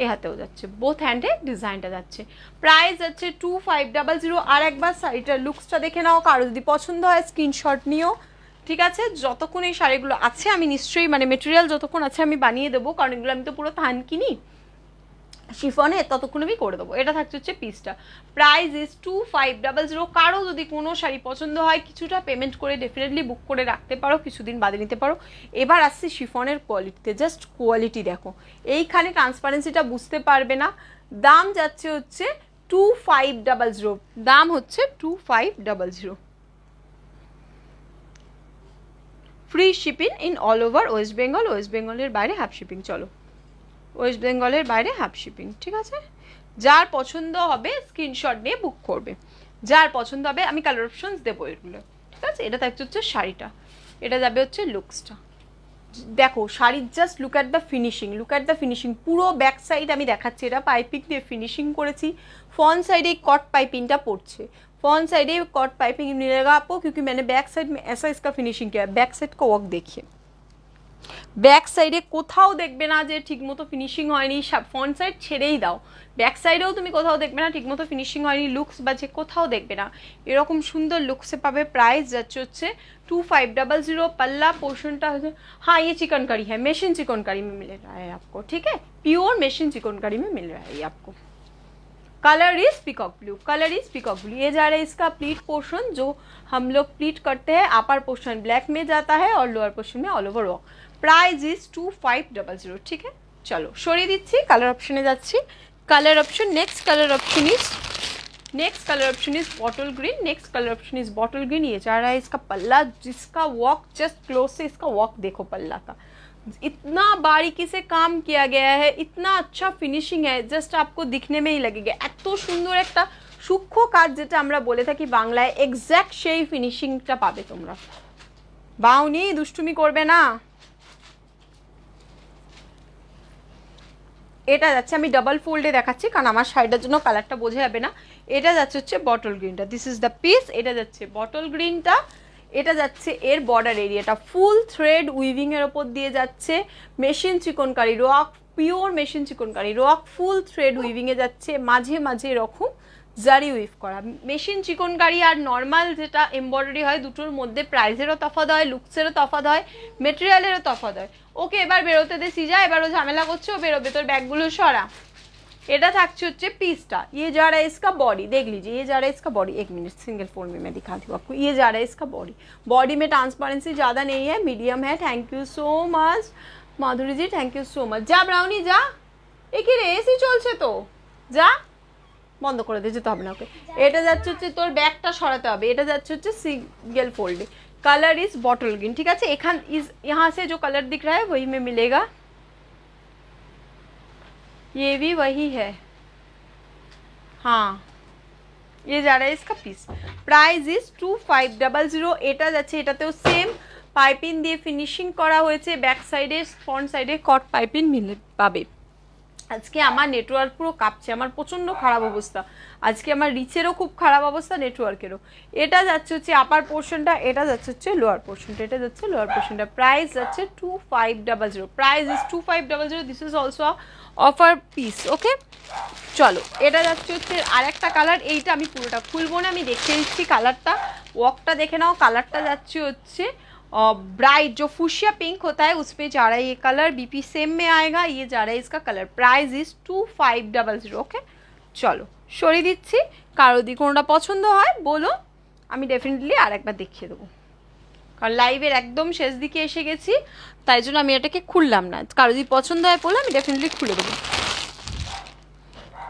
এ হাতেও যাচ্ছে বোথ হ্যান্ডে ডিজাইনটা যাচ্ছে প্রাইস যাচ্ছে টু ফাইভ ডাবল জিরো আর একবার শাড়িটার লুকসটা দেখে নাও কারো যদি পছন্দ হয় স্ক্রিনশট নিও ঠিক আছে যতক্ষণ এই শাড়িগুলো আছে আমি নিশ্চয়ই মানে মেটেরিয়াল যতক্ষণ আছে আমি বানিয়ে দেবো কারণ এগুলো আমি তো পুরো থান কিনি শিফনে ততক্ষণ আমি করে দেবো এটা থাকছে হচ্ছে পিসটা price is two five double zero কারো যদি কোনো শাড়ি পছন্দ হয় কিছুটা পেমেন্ট করে ডেফিনেটলি বুক করে রাখতে পারো কিছুদিন বাদে নিতে পারো এবার আসছি শিফনের কোয়ালিটিতে জাস্ট কোয়ালিটি দেখো এইখানে ট্রান্সপারেন্সিটা বুঝতে পারবে না দাম যাচ্ছে হচ্ছে টু ফাইভ ডাবল জিরো দাম হচ্ছে two five double zero free shipping in all over West Bengal West বেঙ্গলের বাইরে হাফ শিপিং চলো ওয়েস্ট বেঙ্গলের বাইরে হাফ শিপিং ঠিক আছে যার পছন্দ হবে স্ক্রিনশট নিয়ে বুক করবে যার পছন্দ হবে আমি কালার অপশনস দেবো এগুলো ঠিক আছে এটা থাকছে হচ্ছে শাড়িটা এটা যাবে হচ্ছে লুকসটা দেখো শাড়ির just look at the finishing look at the finishing পুরো ব্যাক সাইড আমি দেখাচ্ছি এটা পাইপিং দিয়ে ফিনিশিং করেছি ফন সাইডে কট পাইপিংটা পড়ছে ফন সাইডে কট পাইপিং নিয়ে आपको কিউকি ম্যানে ব্যাক সাইড এসা ইসকা finishing finishing back side back work দেখিয়ে ব্যাক সাইডে কোথাও দেখবে না যে ঠিকমতো ফিনিশিং হয়নি ফ্রন্ট সাইড ছেড়েই দাও ব্যাক সাইডেও তুমি কোথাও দেখবে না ঠিকমতো ফিনিশিং হয়নি লুকস বা যে কোথাও দেখবে না এরকম সুন্দর লুকসে পাবে প্রাইস যাচ্ছে হচ্ছে টু ফাইভ ডাবল জিরো পাল্লা পোর্শনটা হচ্ছে হ্যাঁ ইয়ে চিকন কারি হ্যাঁ মেশিন চিকন কারি মে মিল রা হ্যাঁ ঠিক পিওর মেশিন চিকন কারি মে মিল রা আপকো colour is peacock blue colour is peacock blue এ যা ইসকা প্লিট পোর্শন যো প্লিট করতে হ্যাঁ আপার পোর্শন ব্ল্যাক মে যাতা হ্যাঁ লোয়ার পোর্শন মে all over work price is two five double zero ठीक है चलो सर दीची कलर अपशने जार अपन next colour option is next colour option is bottle green next colour option is bottle green ये जा रहा है इसका पल्ला जिसका वॉक जस्ट क्लोज से इसका वॉक देखो पल्ला का इतना बारीकी से काम किया गया है इतना अच्छा फिनिशिंग है जस्ट आपको दिखने में ही लगेगा एत तो सुंदर एक सूक्ष्म काज जो थी बांगल् एक्जैक्ट से ही फिनिशिंग पा तुम्हारा बाउनी दुष्टुमी करना এটা যাচ্ছে আমি ডাবল ফোল্ডে দেখাচ্ছি কারণ আমার শাড়িটার জন্য কালারটা বোঝা যাবে না এটা যাচ্ছে হচ্ছে বটল গ্রিনটা দিস ইজ দ্য পিস এটা যাচ্ছে বটল গ্রিনটা এটা যাচ্ছে এর বর্ডার এরিয়াটা ফুল থ্রেড উইভিংয়ের ওপর দিয়ে যাচ্ছে machine chikankari work pure machine chikankari work full thread উইভিংয়ে যাচ্ছে মাঝে মাঝে এরকম জারি উইভ করা মেশিন চিকনকারি আর নর্মাল যেটা এমব্রয়ডারি হয় দুটোর মধ্যে প্রাইসেরও তফাত হয় লুকসেরও তফাত হয় মেটেরিয়ালেরও তফাত হয় ওকে এবার বেরোতে দে যা এবার ও ঝামেলা করছে ও বেরোবে তোর ব্যাগগুলো সরা এটা থাকছে হচ্ছে পিসটা ইয়ে যারা रहा বডি দেখলি যে ইয়ে যারা ये বডি এক মিনিট সিঙ্গেল ফোন মে मिनट सिंगल फोन ইয়ে যারা दिखाती বডি বডি মে ট্রান্সপারেন্সি জাদা নেই হ্যাঁ মিডিয়াম হ্যাঁ থ্যাংক ইউ সো মাচ है मीडियम है সো মাচ যা ব্রাউনি যা এ কি রে এসি চলছে তো যা বন্ধ করে দিয়ে যেতে হবে না ওকে এটা যাচ্ছে হচ্ছে তোর ব্যাগটা সরাতে হবে এটা যাচ্ছে হচ্ছে সিঙ্গেল ফোল্ডে कलर इज बॉटल ग्रीन ठीक है एखान इस यहाँ से जो कलर दिख रहा है वही में मिलेगा ये भी वही है हाँ ये जा रहा है इसका piece price is two five double zero एट जाते सेम पाइपिंग दिए फिनिशिंग बैक साइडे फ्रंट साइडे कट पाइपिंग मिले पा আজকে আমার নেটওয়ার্ক পুরো কাঁপছে আমার প্রচণ্ড খারাপ অবস্থা আজকে আমার রিচেরও খুব খারাপ অবস্থা নেটওয়ার্কেরও এটা যাচ্ছে হচ্ছে আপার পোর্শনটা এটা যাচ্ছে হচ্ছে লোয়ার পোর্শনটা এটা যাচ্ছে লোয়ার পোর্শনটা প্রাইস যাচ্ছে two five double zero price is two five double zero this is also offer piece okay চলো এটা যাচ্ছে হচ্ছে আর একটা কালার এইটা আমি পুরোটা খুলবো না আমি দেখে নিচ্ছি কালারটা ওয়কটা দেখে নাও কালারটা যাচ্ছে হচ্ছে ब्राइट जो फुशिया पिंक होता है उसमें जा रहा है ये कलर बीपी सेम में आएगा ये जा रहा है इसका colour price is two five double zero okay চলো সরিয়ে দিচ্ছি কারো যদি কোনোটা পছন্দ হয় বলো আমি ডেফিনেটলি আর একবার দেখিয়ে দেবো কারণ লাইভের একদম শেষ দিকে এসে গেছি তাই জন্য আমি এটাকে খুললাম না কারো যদি পছন্দ হয় বলে আমি ডেফিনেটলি খুলে দেবো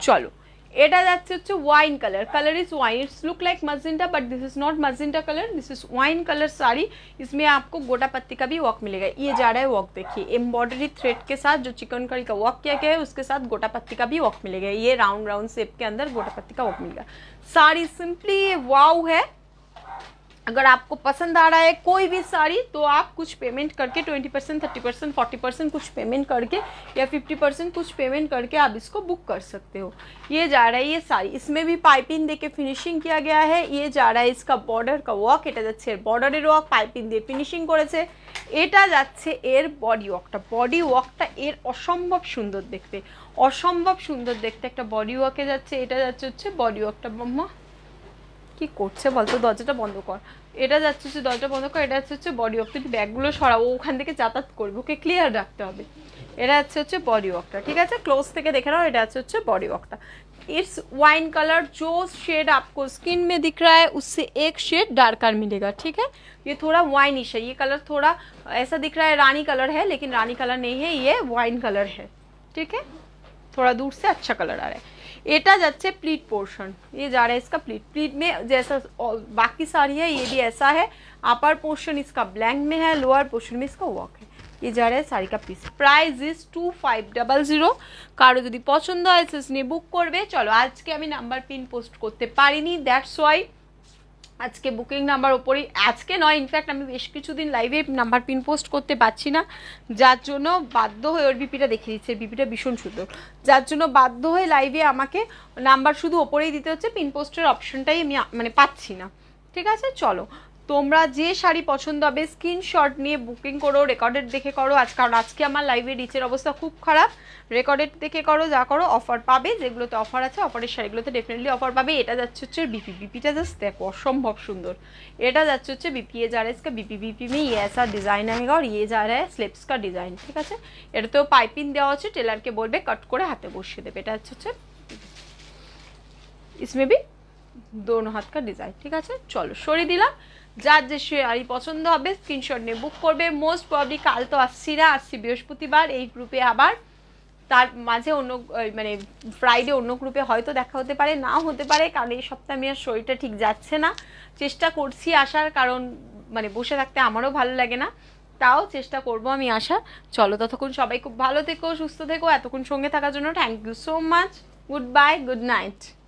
চলো এটা যাচ্ছে হচ্ছে wine colour colour is wine it's look like magenta but this is not magenta colour this is wine colour sari इसमें आपको गोटा पत्ती का भी वर्क मिलेगा ये जा रहा है वर्क देखिए एम्ब्रॉयडरी थ्रेड के साथ जो चिकनकारी का वर्क किया गया है उसके साथ गोटा पत्ती का भी वर्क मिलेगा ये राउंड राउंड शेप के अंदर गोटा पत्ती का वर्क मिलेगा साड़ी सिंपली वाव है अगर आपको पसंद आ रहा है कोई भी साड़ी तो आप कुछ पेमेंट करके twenty percent thirty percent forty percent कुछ पेमेंट करके या फिफ्टी परसेंट कुछ पेमेंट करके आप इसको बुक कर सकते हो ये जा रहा है ये साड़ी इसमें भी पाइपिंग देके फिनिशिंग किया गया है ये जा रहा है इसका बॉर्डर का वॉक एट যাচ্ছে बॉर्डर वॉक पाइपिंग दिए फिनिशिंग कर बडी এটা बडी এর एर असम्भव सुंदर देखते असम्भव सुंदर देखते एक बडी সুন্দর দেখতে जा बडी ওয়ার্কে ब्रह्मा কি করতে বলতো দজটা বন্ধ কর এটা যাচ্ছে যে দজটা বন্ধ কর এটা যাচ্ছে হচ্ছে বডি অফ দ্য ব্যাগ গুলো সরা ওখান থেকে জাতাত করব ওকে ক্লিয়ার রাখতে হবে এটা যাচ্ছে হচ্ছে বডি ওয়াকটা ঠিক আছে ক্লোজ থেকে দেখে নাও এটা যাচ্ছে হচ্ছে বডি ওয়াকটা ইটস ওয়াইন কালার জোস শেড আপকো স্কিন মে दिख रहा है उससे एक शेड डार्कर मिलेगा ठीक है ये थोड़ा वाइनिश है ये कलर थोड़ा ऐसा दिख रहा है रानी कलर है लेकिन रानी कलर नहीं है ये वाइन कलर है ठीक है थोड़ा दूर से अच्छा कलर आ रहा है एटा जाच्छे प्लीट पोर्शन ये जा रहा है इसका प्लीट प्लीट में जैसा बाकी सारी है ये भी ऐसा है अपर पोर्शन इसका ब्लैंक में है लोअर पोर्शन में इसका वॉक है ये जा रहा है साड़ी का piece price is two five double zero कारो जो पचंद है बुक कर चलो आज के नम्बर पिन पोस्ट करते दैट्स वाई আজকে বুকিং নাম্বার ওপরেই আজকে নয় ইনফ্যাক্ট আমি বেশ কিছুদিন লাইভে নাম্বার পিন পোস্ট করতে পারছি না যার জন্য বাধ্য হয়ে ওর বিপিটা দেখিয়ে দিচ্ছে বিপিটা ভীষণ সুন্দর যার জন্য বাধ্য হয়ে লাইভে আমাকে নাম্বার শুধু ওপরেই দিতে হচ্ছে পিন পোস্টের অপশনটাই আমি মানে পাচ্ছি না ঠিক আছে চলো তোমরা যে শাড়ি পছন্দ হবে স্ক্রিনশট নিয়ে বুকিং করো রেকর্ডেড দেখে করো আজ কারণ আজকে আমার লাইভে রিচের অবস্থা খুব খারাপ রেকর্ডেড দেখে করো যা করো অফার পাবে যেগুলোতে অফার আছে অফারের শাড়িগুলোতে ডেফিনেটলি অফার পাবে এটা যাচ্ছে হচ্ছে বিপি বিপিটা জাস্ট দেখো অসম্ভব সুন্দর এটা যাচ্ছে হচ্ছে বিপি এ যারা इसका বিপি বিপি মে ये ऐसा डिज़ाइन आएगा আর ये जा रहा है स्लिप्स का ঠিক আছে এটা তো পাইপিং দেওয়া আছে টেলারকে বলবে কাট করে হাতে বসিয়ে দেবে এটা হচ্ছে হচ্ছে इसमें বি दोनों हाथ का ঠিক আছে চলো সরিয়ে দিলাম যার যে শেয়ারই পছন্দ হবে স্ক্রিনশট নিয়ে বুক করবে মোস্ট প্রবলি কাল তো আসছি না আসছি বৃহস্পতিবার এই গ্রুপে আবার তার মাঝে অন্য মানে ফ্রাইডে অন্য গ্রুপে হয়তো দেখা হতে পারে নাও হতে পারে কারণ এই সপ্তাহে আমি আর শরীরটা ঠিক যাচ্ছে না চেষ্টা করছি আসার কারণ মানে বসে থাকতে আমারও ভালো লাগে না তাও চেষ্টা করব আমি আসা চলো ততক্ষণ সবাই খুব ভালো থেকো সুস্থ থেকো এতক্ষণ সঙ্গে থাকার জন্য thank you so much good bye good night